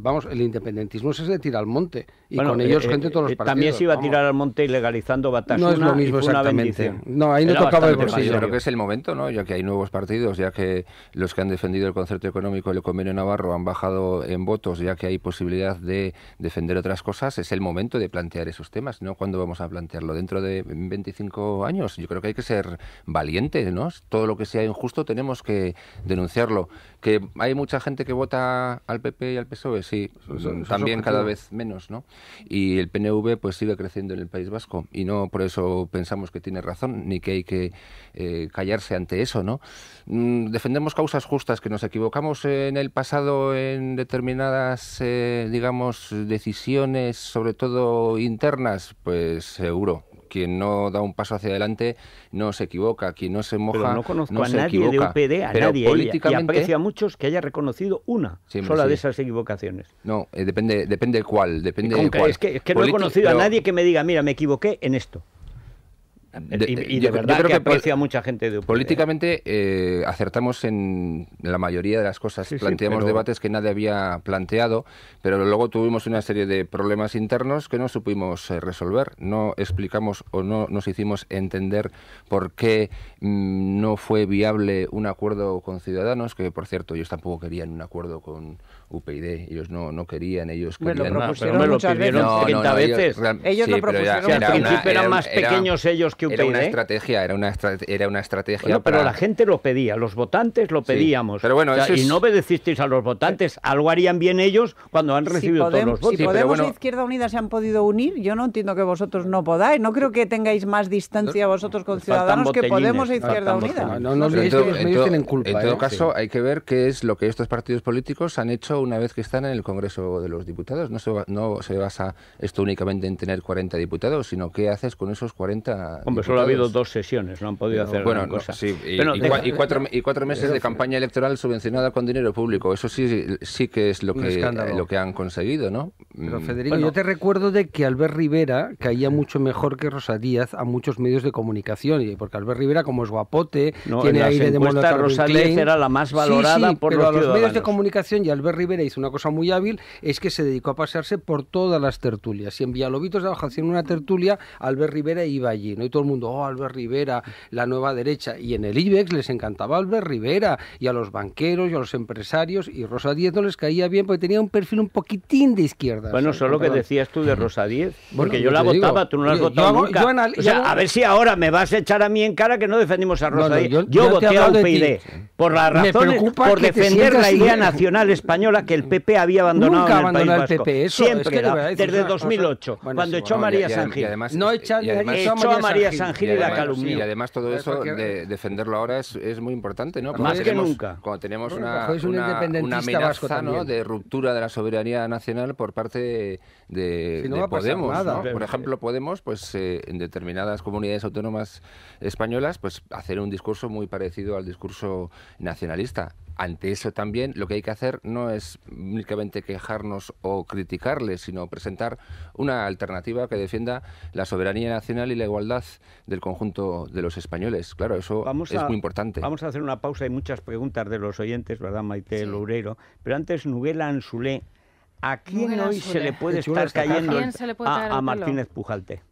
vamos, el independentismo se, de tirar al monte. Y con ellos eh, gente de todos los eh, partidos. También se iba a tirar al monte ilegalizando batallas No es lo mismo, exactamente. No, ahí no tocaba el Yo creo que es el momento, ¿no? Ya que hay nuevos partidos ya que los que han defendido el concierto económico y el convenio navarro han bajado en votos, ya que hay posibilidad de defender otras cosas, es el momento de plantear esos temas, ¿no? ¿Cuándo vamos a plantearlo? ¿Dentro de 25 años? Yo creo que hay que ser valiente, ¿no? Todo lo que sea injusto tenemos que denunciarlo. Que hay mucha gente que vota al PP y al PSOE, sí, también cada vez menos, ¿no? Y el PNV pues sigue creciendo en el País Vasco y no por eso pensamos que tiene razón ni que hay que eh, callarse ante eso, ¿no? Mm, defendemos causas justas, que nos equivocamos en el pasado en determinadas, eh, digamos, decisiones, sobre todo internas, pues seguro. Quien no da un paso hacia adelante no se equivoca, quien no se moja no a nadie de UPD, a nadie y aprecio a muchos que haya reconocido una sola de esas equivocaciones. No, eh, depende, depende cuál, depende cuál. es que no he conocido a nadie que me diga, mira, me equivoqué en esto y, de verdad creo que, mucha gente de ¿eh? Políticamente eh, acertamos en la mayoría de las cosas. Planteamos debates que nadie había planteado, pero luego tuvimos una serie de problemas internos que no supimos eh, resolver. No explicamos o no nos hicimos entender por qué mm, no fue viable un acuerdo con Ciudadanos, que por cierto ellos tampoco querían un acuerdo con UPyD. Ellos no, no querían, ellos querían... Me lo propusieron muchas lo veces. 30 veces. Ellos, lo propusieron. al principio eran más pequeños ellos que UPyD. ¿eh? Era una estrategia, era una, era una estrategia pero la gente lo pedía, los votantes lo pedíamos. pero bueno, Y no obedecisteis a los votantes. Algo harían bien ellos cuando han recibido todos los votos. Si Podemos e Izquierda Unida se han podido unir, yo no entiendo que vosotros no podáis. No creo que tengáis más distancia vosotros con Ciudadanos que Podemos e Izquierda Unida. No, no, no, en todo ¿eh? caso, hay que ver qué es lo que estos partidos políticos han hecho una vez que están en el Congreso de los Diputados. No se, no se basa esto únicamente en tener 40 diputados, sino qué haces con esos 40 Hombre, solo ha habido dos sesiones, no han podido hacer bueno, y, cuatro, y, cuatro, meses de campaña electoral subvencionada con dinero público. Eso sí, sí que es lo que, lo que han conseguido, ¿no? Mm. Federico, yo te recuerdo de que Albert Rivera caía mucho mejor que Rosa Díaz a muchos medios de comunicación, porque Albert Rivera, como es guapote, tiene aire de Rosa Díaz era la más valorada por los, los medios de comunicación y Albert Rivera hizo una cosa muy hábil, es que se dedicó a pasarse por todas las tertulias. Si en Villalobitos de Baja una tertulia, Albert Rivera iba allí, ¿no? Y todo el mundo, oh, Albert Rivera, la nueva derecha. Y en el IBEX les encantaba Albert Rivera, y a los banqueros, y a los empresarios, y Rosa Diez no les caía bien porque tenía un perfil un poquitín de izquierda. Bueno, solo que decías tú de Rosa Diez porque pues yo la votaba, tú no la has votado nunca. a ver si ahora me vas a echar a mí en cara que no defendimos a Rosa Diez Yo, voté a UPyD por la razón, por defender la idea nacional española que el PP había abandonado. el, PP, Siempre, es desde 2008, cuando echó a María Sangil. No echó a María Sangil y, la calumnió. y además todo eso de defenderlo ahora es, muy importante, ¿no? Más que nunca. Cuando tenemos una, pues amenaza de ruptura de la soberanía nacional por parte de, no Podemos. Por ejemplo, Podemos, pues eh, en determinadas comunidades autónomas españolas, pues hacer un discurso muy parecido al discurso nacionalista ante eso también lo que hay que hacer no es únicamente quejarnos o criticarles, sino presentar una alternativa que defienda la soberanía nacional y la igualdad del conjunto de los españoles. Claro, eso es muy importante. Vamos a hacer una pausa. Hay muchas preguntas de los oyentes, ¿verdad, Maite Loureiro? Pero antes, Nuguela Anzulé. ¿A quién hoy se le puede estar cayendo a Martínez Pujalte?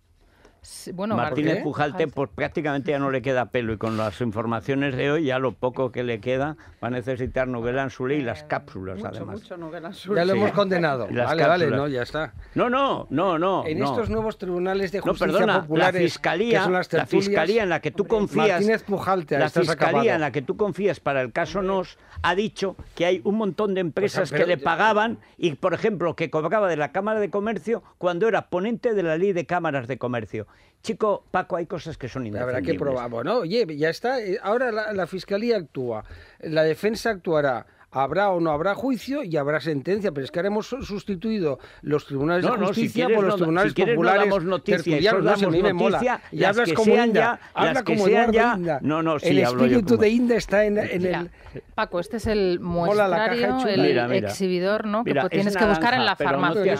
Bueno, Martínez Pujalte, prácticamente ya no le queda pelo y con las informaciones de hoy, ya lo poco que le queda, va a necesitar su ah, ley y las eh, cápsulas, además. Ya lo hemos condenado. no, ya está. No, no, no, no. En estos nuevos tribunales de justicia no, perdona, la fiscalía, fiscalía en la que tú confías, la fiscalía en la que tú confías para el caso Nos ha dicho que hay un montón de pues, empresas que le pagaban y, por ejemplo, que cobraba de la Cámara de Comercio cuando era ponente de la Ley de Cámaras de Comercio Chico, Paco, hay cosas que son indefendibles. ¿no? ya está. Eh, ahora la Fiscalía actúa, la defensa actuará habrá o no habrá juicio y habrá sentencia, pero es que haremos sustituido los tribunales de justicia por los tribunales si populares no damos noticia, no, me mola. Y hablas como Inda, ya, que como sean ya, Inda. No, no, sí, el espíritu de Inda está en, en el Paco, este es el muestrario, el exhibidor, ¿no? que pues tienes que buscar en la farmacia.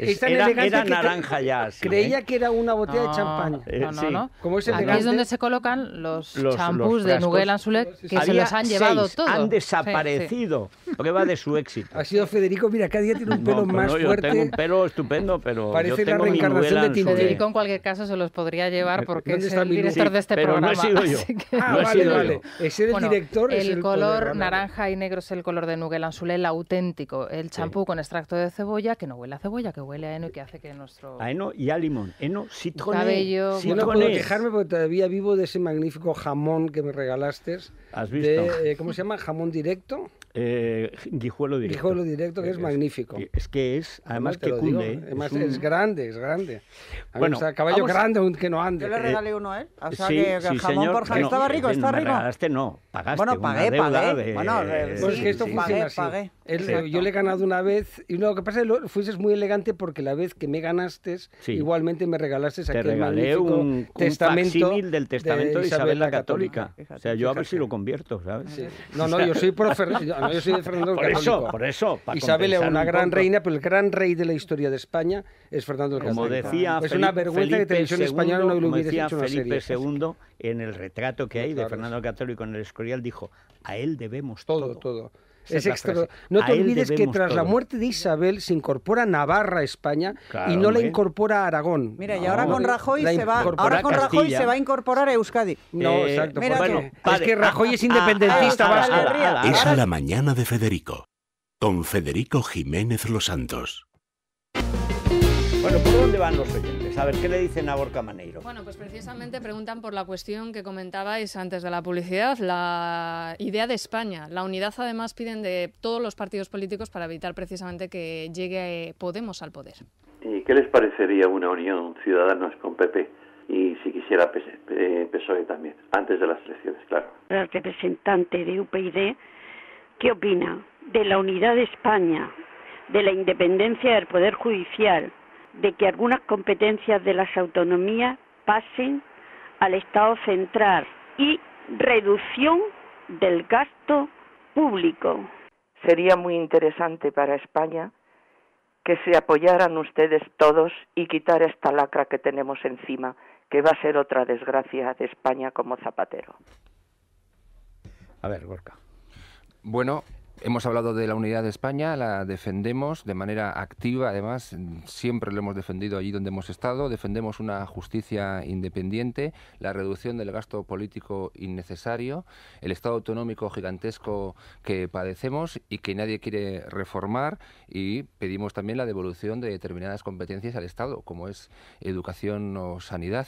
Es, era, era naranja ya. creía que era una botella de champán. No, no, eh, no. Como es Aquí es donde se colocan los, champús de Nuguel Anzulet que se los han llevado todos. Han desaparecido lo que va de su éxito. Ha sido Federico, mira, cada día tiene un pelo más fuerte. Tengo un pelo estupendo, pero. Parece yo la reencarnación de Federico, en cualquier caso, se los podría llevar eh, porque es el director de este programa. No he sido yo. Ah, no vale, sido vale. Ese el director. El, el color naranja y negro es el color de Anzulé, el auténtico. El champú con extracto de cebolla, que no huele a cebolla, que huele a heno y que hace que nuestro. A heno y a limón. Heno, citroné. Cabello. Yo no puedo quejarme porque todavía vivo de ese magnífico jamón que me regalaste. ¿Has visto? Eh, ¿Cómo se llama? Jamón directo. Eh, Guijuelo Directo. Guijuelo Directo, que es, magnífico. Es que es, además que cunde. ¿eh? es, es, grande, es grande. bueno, o caballo grande, aunque no ande. Yo le eh, regalé uno a él. O sea, sí, que, jamón señor, por jamón. estaba rico, eh, estaba rico. regalaste no, pagaste Bueno, pagué, pagué. Bueno, pues es que esto sí, funciona pagué, pagué. yo le he ganado una vez, y lo que pasa es que fuiste muy elegante porque la vez que me ganaste, igualmente me regalaste aquel regalé magnífico un, testamento un del testamento de Isabel la Católica. O sea, yo a ver si lo convierto, ¿sabes? No, no, yo soy pro yo soy de Fernando el por Eso, por eso, Isabel es una gran reina, pero el gran rey de la historia de España es Fernando Católico. Como decía Felipe II, en el retrato que hay de Fernando el Católico en el Escorial, dijo, a él debemos todo. Todo, todo. No te olvides que tras la muerte de Isabel se incorpora Navarra a España y no la incorpora a Aragón. Mira, y ahora con Rajoy se va a incorporar a Euskadi. No, eh, exacto. Mira es que Rajoy es ah, independentista ah, a, Es a la mañana de Federico con Federico Jiménez Los Santos. Bueno, ¿por dónde van los oyentes? a ver, ¿qué le dicen a Borca Maneiro? Bueno, pues precisamente preguntan por la cuestión que comentabais antes de la publicidad, la idea de España. La unidad además piden de todos los partidos políticos para evitar precisamente que llegue eh, Podemos al poder. ¿Y eh, qué les parecería una unión Ciudadanos con PP? Y si quisiera PSOE eh, también, antes de las elecciones, claro. El representante de UPyD, ¿qué opina de la unidad de España, de la independencia del Poder Judicial, de que algunas competencias de las autonomías pasen al Estado central y reducción del gasto público. Sería muy interesante para España que se apoyaran ustedes todos y quitar esta lacra que tenemos encima, que va a ser otra desgracia de España como Zapatero. A ver, Gorka. Bueno, Hemos hablado de la unidad de España, la defendemos de manera activa, además, siempre lo hemos defendido allí donde hemos estado, defendemos una justicia independiente, la reducción del gasto político innecesario, el Estado autonómico gigantesco que padecemos y que nadie quiere reformar y pedimos también la devolución de determinadas competencias al Estado, como es educación o sanidad.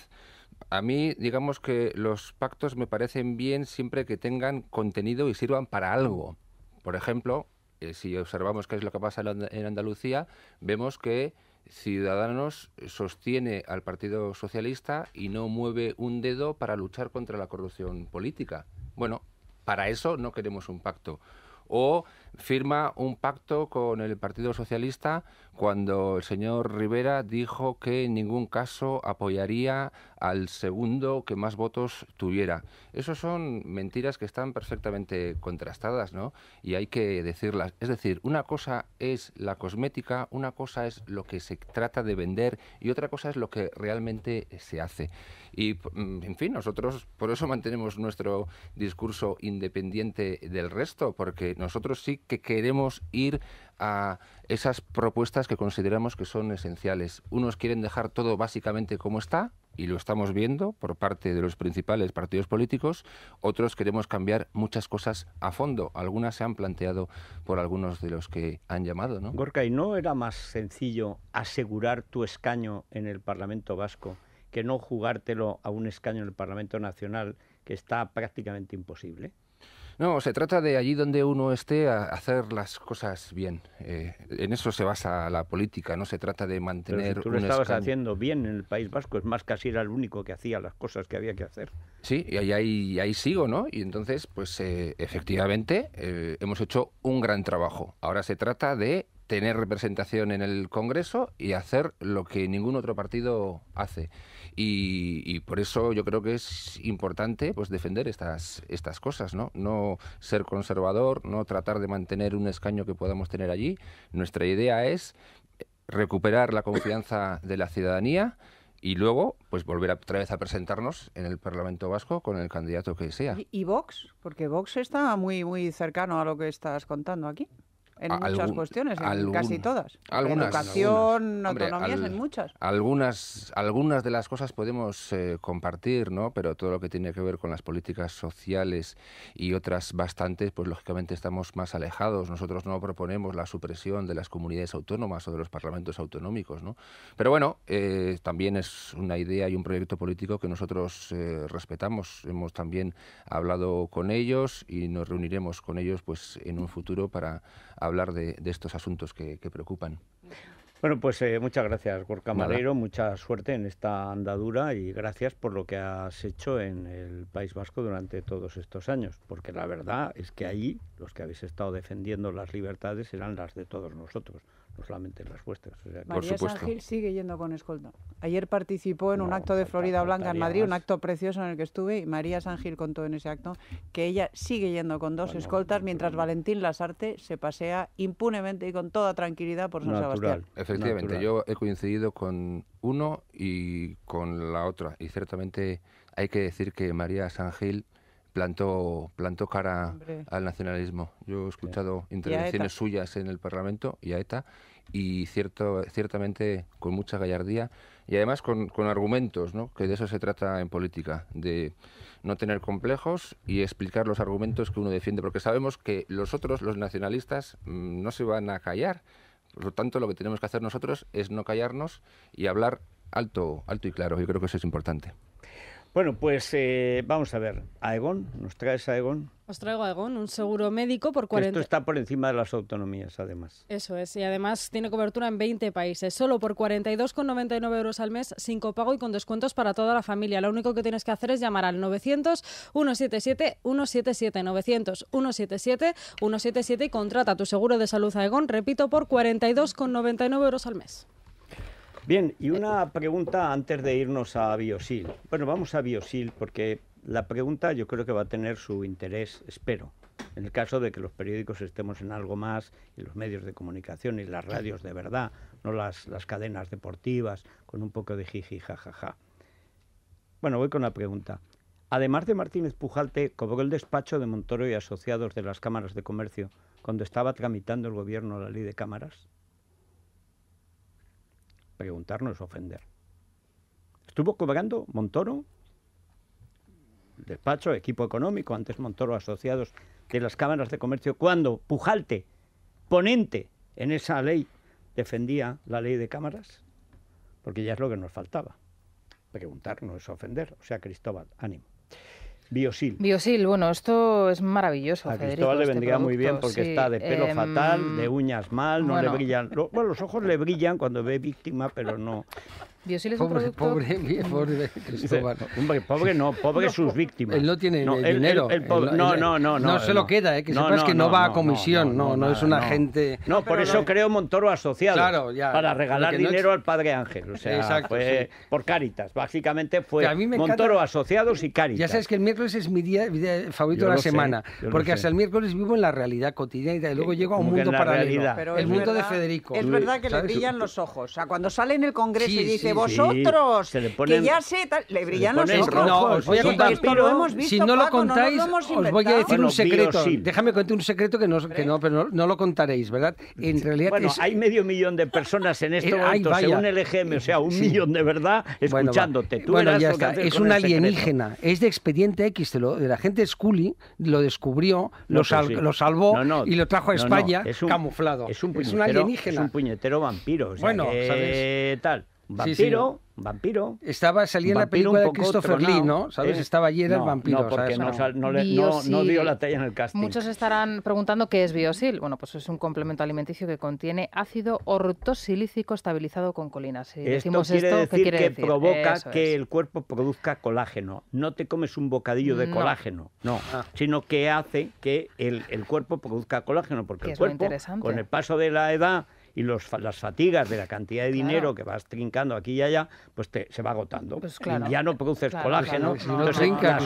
A mí, digamos que los pactos me parecen bien siempre que tengan contenido y sirvan para algo. Por ejemplo, eh, si observamos qué es lo que pasa en Andalucía, vemos que Ciudadanos sostiene al Partido Socialista y no mueve un dedo para luchar contra la corrupción política. Bueno, para eso no queremos un pacto. O firma un pacto con el Partido Socialista cuando el señor Rivera dijo que en ningún caso apoyaría al segundo que más votos tuviera. Esas son mentiras que están perfectamente contrastadas, ¿no? Y hay que decirlas. Es decir, una cosa es la cosmética, una cosa es lo que se trata de vender y otra cosa es lo que realmente se hace. Y, mm, en fin, nosotros por eso mantenemos nuestro discurso independiente del resto, porque nosotros sí que queremos ir a esas propuestas que consideramos que son esenciales. Unos quieren dejar todo básicamente como está, y lo estamos viendo por parte de los principales partidos políticos, otros queremos cambiar muchas cosas a fondo. Algunas se han planteado por algunos de los que han llamado. ¿no? Gorka, ¿y no era más sencillo asegurar tu escaño en el Parlamento Vasco que no jugártelo a un escaño en el Parlamento Nacional que está prácticamente imposible? No, se trata de allí donde uno esté a hacer las cosas bien. Eh, en eso se basa la política, no se trata de mantener... Pero tú lo estabas haciendo bien en el País Vasco, es más casi era el único que hacía las cosas que había que hacer. Sí, y ahí, ahí, sigo, ¿no? Y entonces, pues eh, efectivamente, eh, hemos hecho un gran trabajo. Ahora se trata de tener representación en el Congreso y hacer lo que ningún otro partido hace. Y, por eso yo creo que es importante pues defender estas, estas cosas, ¿no? No ser conservador, no tratar de mantener un escaño que podamos tener allí. Nuestra idea es recuperar la confianza de la ciudadanía y luego pues volver otra vez a presentarnos en el Parlamento Vasco con el candidato que sea. ¿Y, y Vox? Porque Vox está muy, muy cercano a lo que estás contando aquí en muchas cuestiones, en casi todas. En Educación, autonomías, en muchas. Algunas, algunas de las cosas podemos eh, compartir, ¿no? Pero todo lo que tiene que ver con las políticas sociales y otras bastantes, pues lógicamente estamos más alejados. Nosotros no proponemos la supresión de las comunidades autónomas o de los parlamentos autonómicos, ¿no? Pero bueno, eh, también es una idea y un proyecto político que nosotros eh, respetamos. Hemos también hablado con ellos y nos reuniremos con ellos, pues, en un futuro para hablar hablar de, estos asuntos que, preocupan. Bueno, pues eh, muchas gracias, Gorka Camarero, Mucha suerte en esta andadura y gracias por lo que has hecho en el País Vasco durante todos estos años, porque la verdad es que allí los que habéis estado defendiendo las libertades eran las de todos nosotros no solamente las vuestras. María sigue yendo con escolta. Ayer participó en un acto de Florida Blanca en Madrid, un acto precioso en el que estuve, y María Sangil contó en ese acto que ella sigue yendo con dos escoltas mientras Valentín Lasarte se pasea impunemente y con toda tranquilidad por San Sebastián. Efectivamente, yo he coincidido con uno y con la otra, y ciertamente hay que decir que María San plantó, plantó cara al nacionalismo. Yo he escuchado intervenciones suyas en el Parlamento y a ETA y cierto, ciertamente con mucha gallardía y además con, argumentos, ¿no? que de eso se trata en política, de no tener complejos y explicar los argumentos que uno defiende, porque sabemos que los otros, los nacionalistas, mm, no se van a callar. Por lo tanto, lo que tenemos que hacer nosotros es no callarnos y hablar alto, alto y claro. Yo creo que eso es importante. Bueno, pues eh, vamos a ver. Aegon, ¿nos traes Aegon? Os traigo Aegon, un seguro médico por 40... Esto está por encima de las autonomías, además. Eso es, y además tiene cobertura en 20 países. Solo por 42,99 euros al mes, sin copago y con descuentos para toda la familia. Lo único que tienes que hacer es llamar al 900-177-177, 900-177-177 y contrata tu seguro de salud Aegon, repito, por 42,99 euros al mes. Bien, y una pregunta antes de irnos a Biosil. Bueno, vamos a Biosil porque la pregunta yo creo que va a tener su interés, espero, en el caso de que los periódicos estemos en algo más y los medios de comunicación y las radios de verdad, no las, cadenas deportivas con un poco de jiji jajaja. Bueno, voy con la pregunta. Además de Martínez Pujalte, cobró el despacho de Montoro y asociados de las cámaras de comercio cuando estaba tramitando el gobierno la ley de cámaras preguntarnos ofender. Estuvo cobrando Montoro, despacho, equipo económico, antes Montoro asociados de las cámaras de comercio, cuando Pujalte, ponente en esa ley, defendía la ley de cámaras, porque ya es lo que nos faltaba. Preguntarnos ofender. O sea, Cristóbal, ánimo. Biosil. Biosil, bueno, esto es maravilloso. A Cristóbal le este vendría muy bien porque está de pelo em, fatal, de uñas mal, no le brillan. Bueno, los ojos le brillan cuando ve víctima, pero no. Dios es pobre, un Pobre, mm. Cristóbal. Hombre, pobre no, pobre sus víctimas. Él no tiene dinero. no no, no, no. No se lo queda, ¿eh? que no, que no, va a comisión, no, no, es un agente... No, por eso creo Montoro Asociado, para regalar dinero al padre Ángel, o sea, por caritas básicamente fue Montoro Asociados y caritas Ya sabes que el miércoles es mi día, favorito de la semana, porque hasta el miércoles vivo en la realidad cotidiana y luego eh, llego a un mundo paralelo, el mundo de Federico. Es verdad que le brillan los ojos, o sea, cuando sale en el Congreso y dice vosotros, que ya sé, le brillan los ojos. No, os voy a contar, si no lo contáis, os voy a decir un secreto. Déjame contar un secreto que no, que no, pero no, lo contaréis, ¿verdad? En realidad bueno, hay medio millón de personas en este eh, momento, según el e o sea, un millón de verdad, escuchándote. Tú bueno, ya está. Es un alienígena. Es de Expediente X, de la gente Scully, lo descubrió, lo, lo salvó y lo trajo a España es camuflado. Es un, alienígena. Es un puñetero vampiro. bueno, tal. Vampiro, vampiro. Estaba, salía la película de Christopher Lee, ¿no? ¿Sabes? ¿eh? Estaba lleno de el vampiro. No, porque dio la talla en el casting. Muchos estarán preguntando qué es Biosil. Bueno, pues es un complemento alimenticio que contiene ácido ortosilícico estabilizado con colinas. Si decimos esto, quiere decir que provoca que el cuerpo produzca colágeno. No te comes un bocadillo de colágeno, no, ah. sino que hace que el, el cuerpo produzca colágeno, porque el cuerpo, con el paso de la edad y las fatigas de la cantidad de dinero que vas trincando aquí y allá, pues te, se va agotando. Pues ya no produces colágeno, las,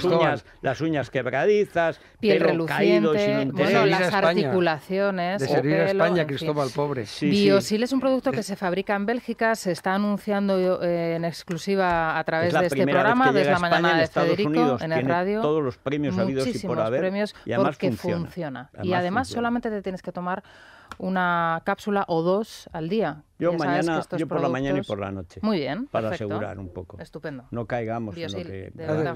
uñas, las uñas quebradizas, piel reluciente, sin las articulaciones. De servir a España, Cristóbal, pobre. Biosil es un producto que se fabrica en Bélgica, se está anunciando eh, en exclusiva a través de este programa, desde la mañana de Estados Federico, Unidos, en el radio. Todos los premios habidos y por haber. y además porque funciona. y además solamente te tienes que tomar una cápsula o dos al día, yo mañana, yo por la mañana y por la noche. Muy bien. Para asegurar un poco. Estupendo. No caigamos en lo que. Ah,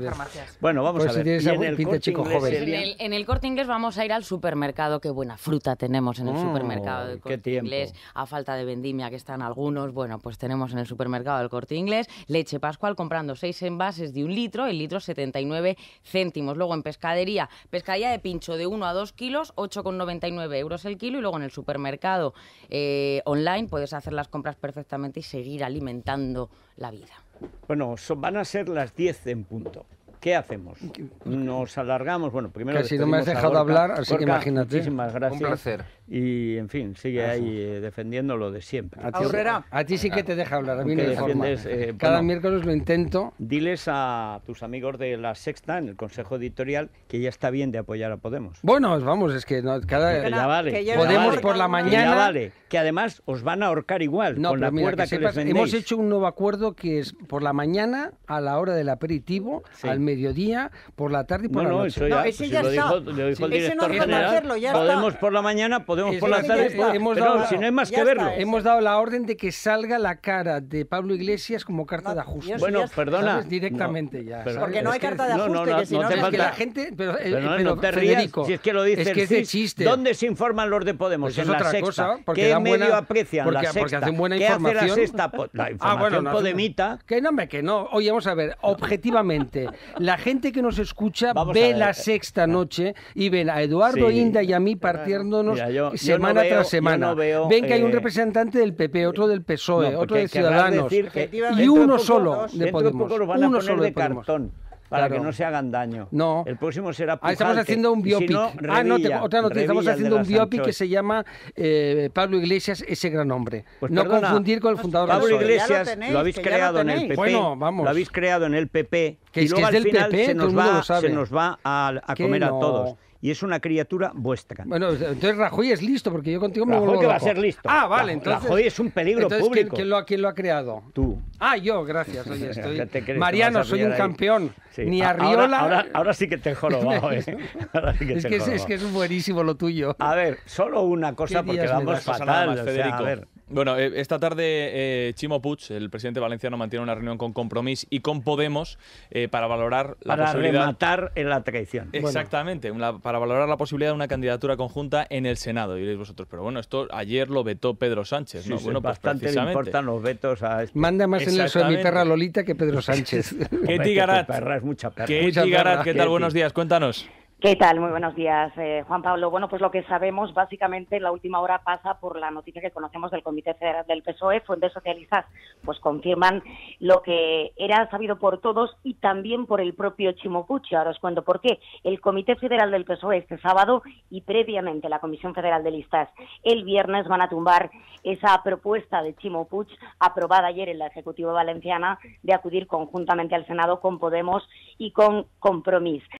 bueno, vamos pues a ver. en, el corte chico En, el, corte inglés vamos a ir al supermercado. Qué buena fruta tenemos en el mm, supermercado del corte inglés. A falta de vendimia que están algunos, bueno, pues tenemos en el supermercado del corte inglés leche pascual comprando seis envases de un litro, el litro 79 céntimos. Luego en pescadería, pescadilla de pincho de 1 a 2 kilos, 8,99 euros el kilo. Y luego en el supermercado eh, online puedes hacer las compras perfectamente y seguir alimentando la vida. Bueno, son, van a ser las 10 en punto. ¿Qué hacemos? Nos alargamos. Bueno, primero. Casi no me has dejado hablar, así que imagínate. Muchísimas gracias. Un placer. Y en fin, sigue ahí eh, defendiéndolo defendiendo lo de siempre. A ti, sí que te deja hablar, a mí no eh, Cada miércoles lo intento. Diles a tus amigos de La Sexta, en el Consejo Editorial, que ya está bien de apoyar a Podemos. Bueno, vamos, es que cada. Que ya eh, vale. Podemos por la mañana. Que vale. Que además os van a ahorcar igual con la que, Hemos hecho un nuevo acuerdo que es por la mañana, a la hora del aperitivo, sí. al mediodía, por la tarde y por la noche. No, eso ya, no, ese ya está. podemos por la mañana, podemos por la tarde, hemos pero si no hay más que verlo. hemos dado la orden de que salga la cara de Pablo Iglesias como carta de ajuste. Bueno, perdona. Directamente ya. Porque no hay carta de ajuste, que si no... Es que la gente... Pero te rías, si es que lo es chiste. ¿Dónde se informan los de Podemos? Pues en la sexta. ¿Qué medio aprecian la sexta? ¿Qué hace la sexta? Pues la ah, información podemita... Que no, que no. Oye, vamos a ver, objetivamente, la gente que nos escucha ah. ve la sexta noche y ven a Eduardo Inda y a mí partiéndonos semana tras semana. ven que hay un eh, representante del PP, eh, otro del PSOE, otro de Ciudadanos y uno solo de Podemos. uno solo de, cartón para que no se hagan daño. No. El próximo será Iglesias. Ah, estamos haciendo un biopic. no, ah, no, otra noticia. Estamos haciendo un biopic que se llama eh, Pablo Iglesias, ese gran hombre. Pues no confundir con el fundador Pablo Iglesias lo, habéis creado en el PP. Bueno, vamos. Lo habéis creado en el PP. Que y es, que al final PP, se nos, va, se nos va a, comer a todos y es una criatura vuestra. Bueno, entonces Rajoy es listo, porque yo contigo me Rajoy va a ser listo. Ah, vale, entonces... Rajoy es un peligro público. ¿quién, quién, lo, ha creado? Tú. Ah, yo, gracias. Oye, estoy... Mariano, soy un campeón. Ni Arriola... Ahora, ahora, sí que te he jorobado, ¿eh? que es, que Es, que es buenísimo lo tuyo. A ver, solo una cosa, porque vamos fatal. O a ver, bueno, eh, esta tarde eh, Chimo Puig, el presidente valenciano, mantiene una reunión con Compromís y con Podemos eh, para valorar la para posibilidad... en la traición. Exactamente, para valorar la posibilidad de una candidatura conjunta en el Senado, diréis vosotros. Pero bueno, esto ayer lo vetó Pedro Sánchez, ¿no? Sí, bueno, pues bastante precisamente. importan los vetos a... Este- Manda más en eso a Lolita que Pedro Sánchez. ¡Qué Garat. Perra, Garat, ¿qué tal? Buenos días, cuéntanos. ¿Qué tal? Muy buenos días, eh, Juan Pablo. Bueno, pues lo que sabemos básicamente la última hora pasa por la noticia que conocemos del Comité Federal del PSOE, Fuentes Socialistas, pues confirman lo que era sabido por todos y también por el propio Y Ahora os cuento por qué. El Comité Federal del PSOE este sábado y previamente la Comisión Federal de Listas el viernes van a tumbar esa propuesta de Chimopuch, aprobada ayer en la Ejecutiva Valenciana, de acudir conjuntamente al Senado con Podemos y con Compromís.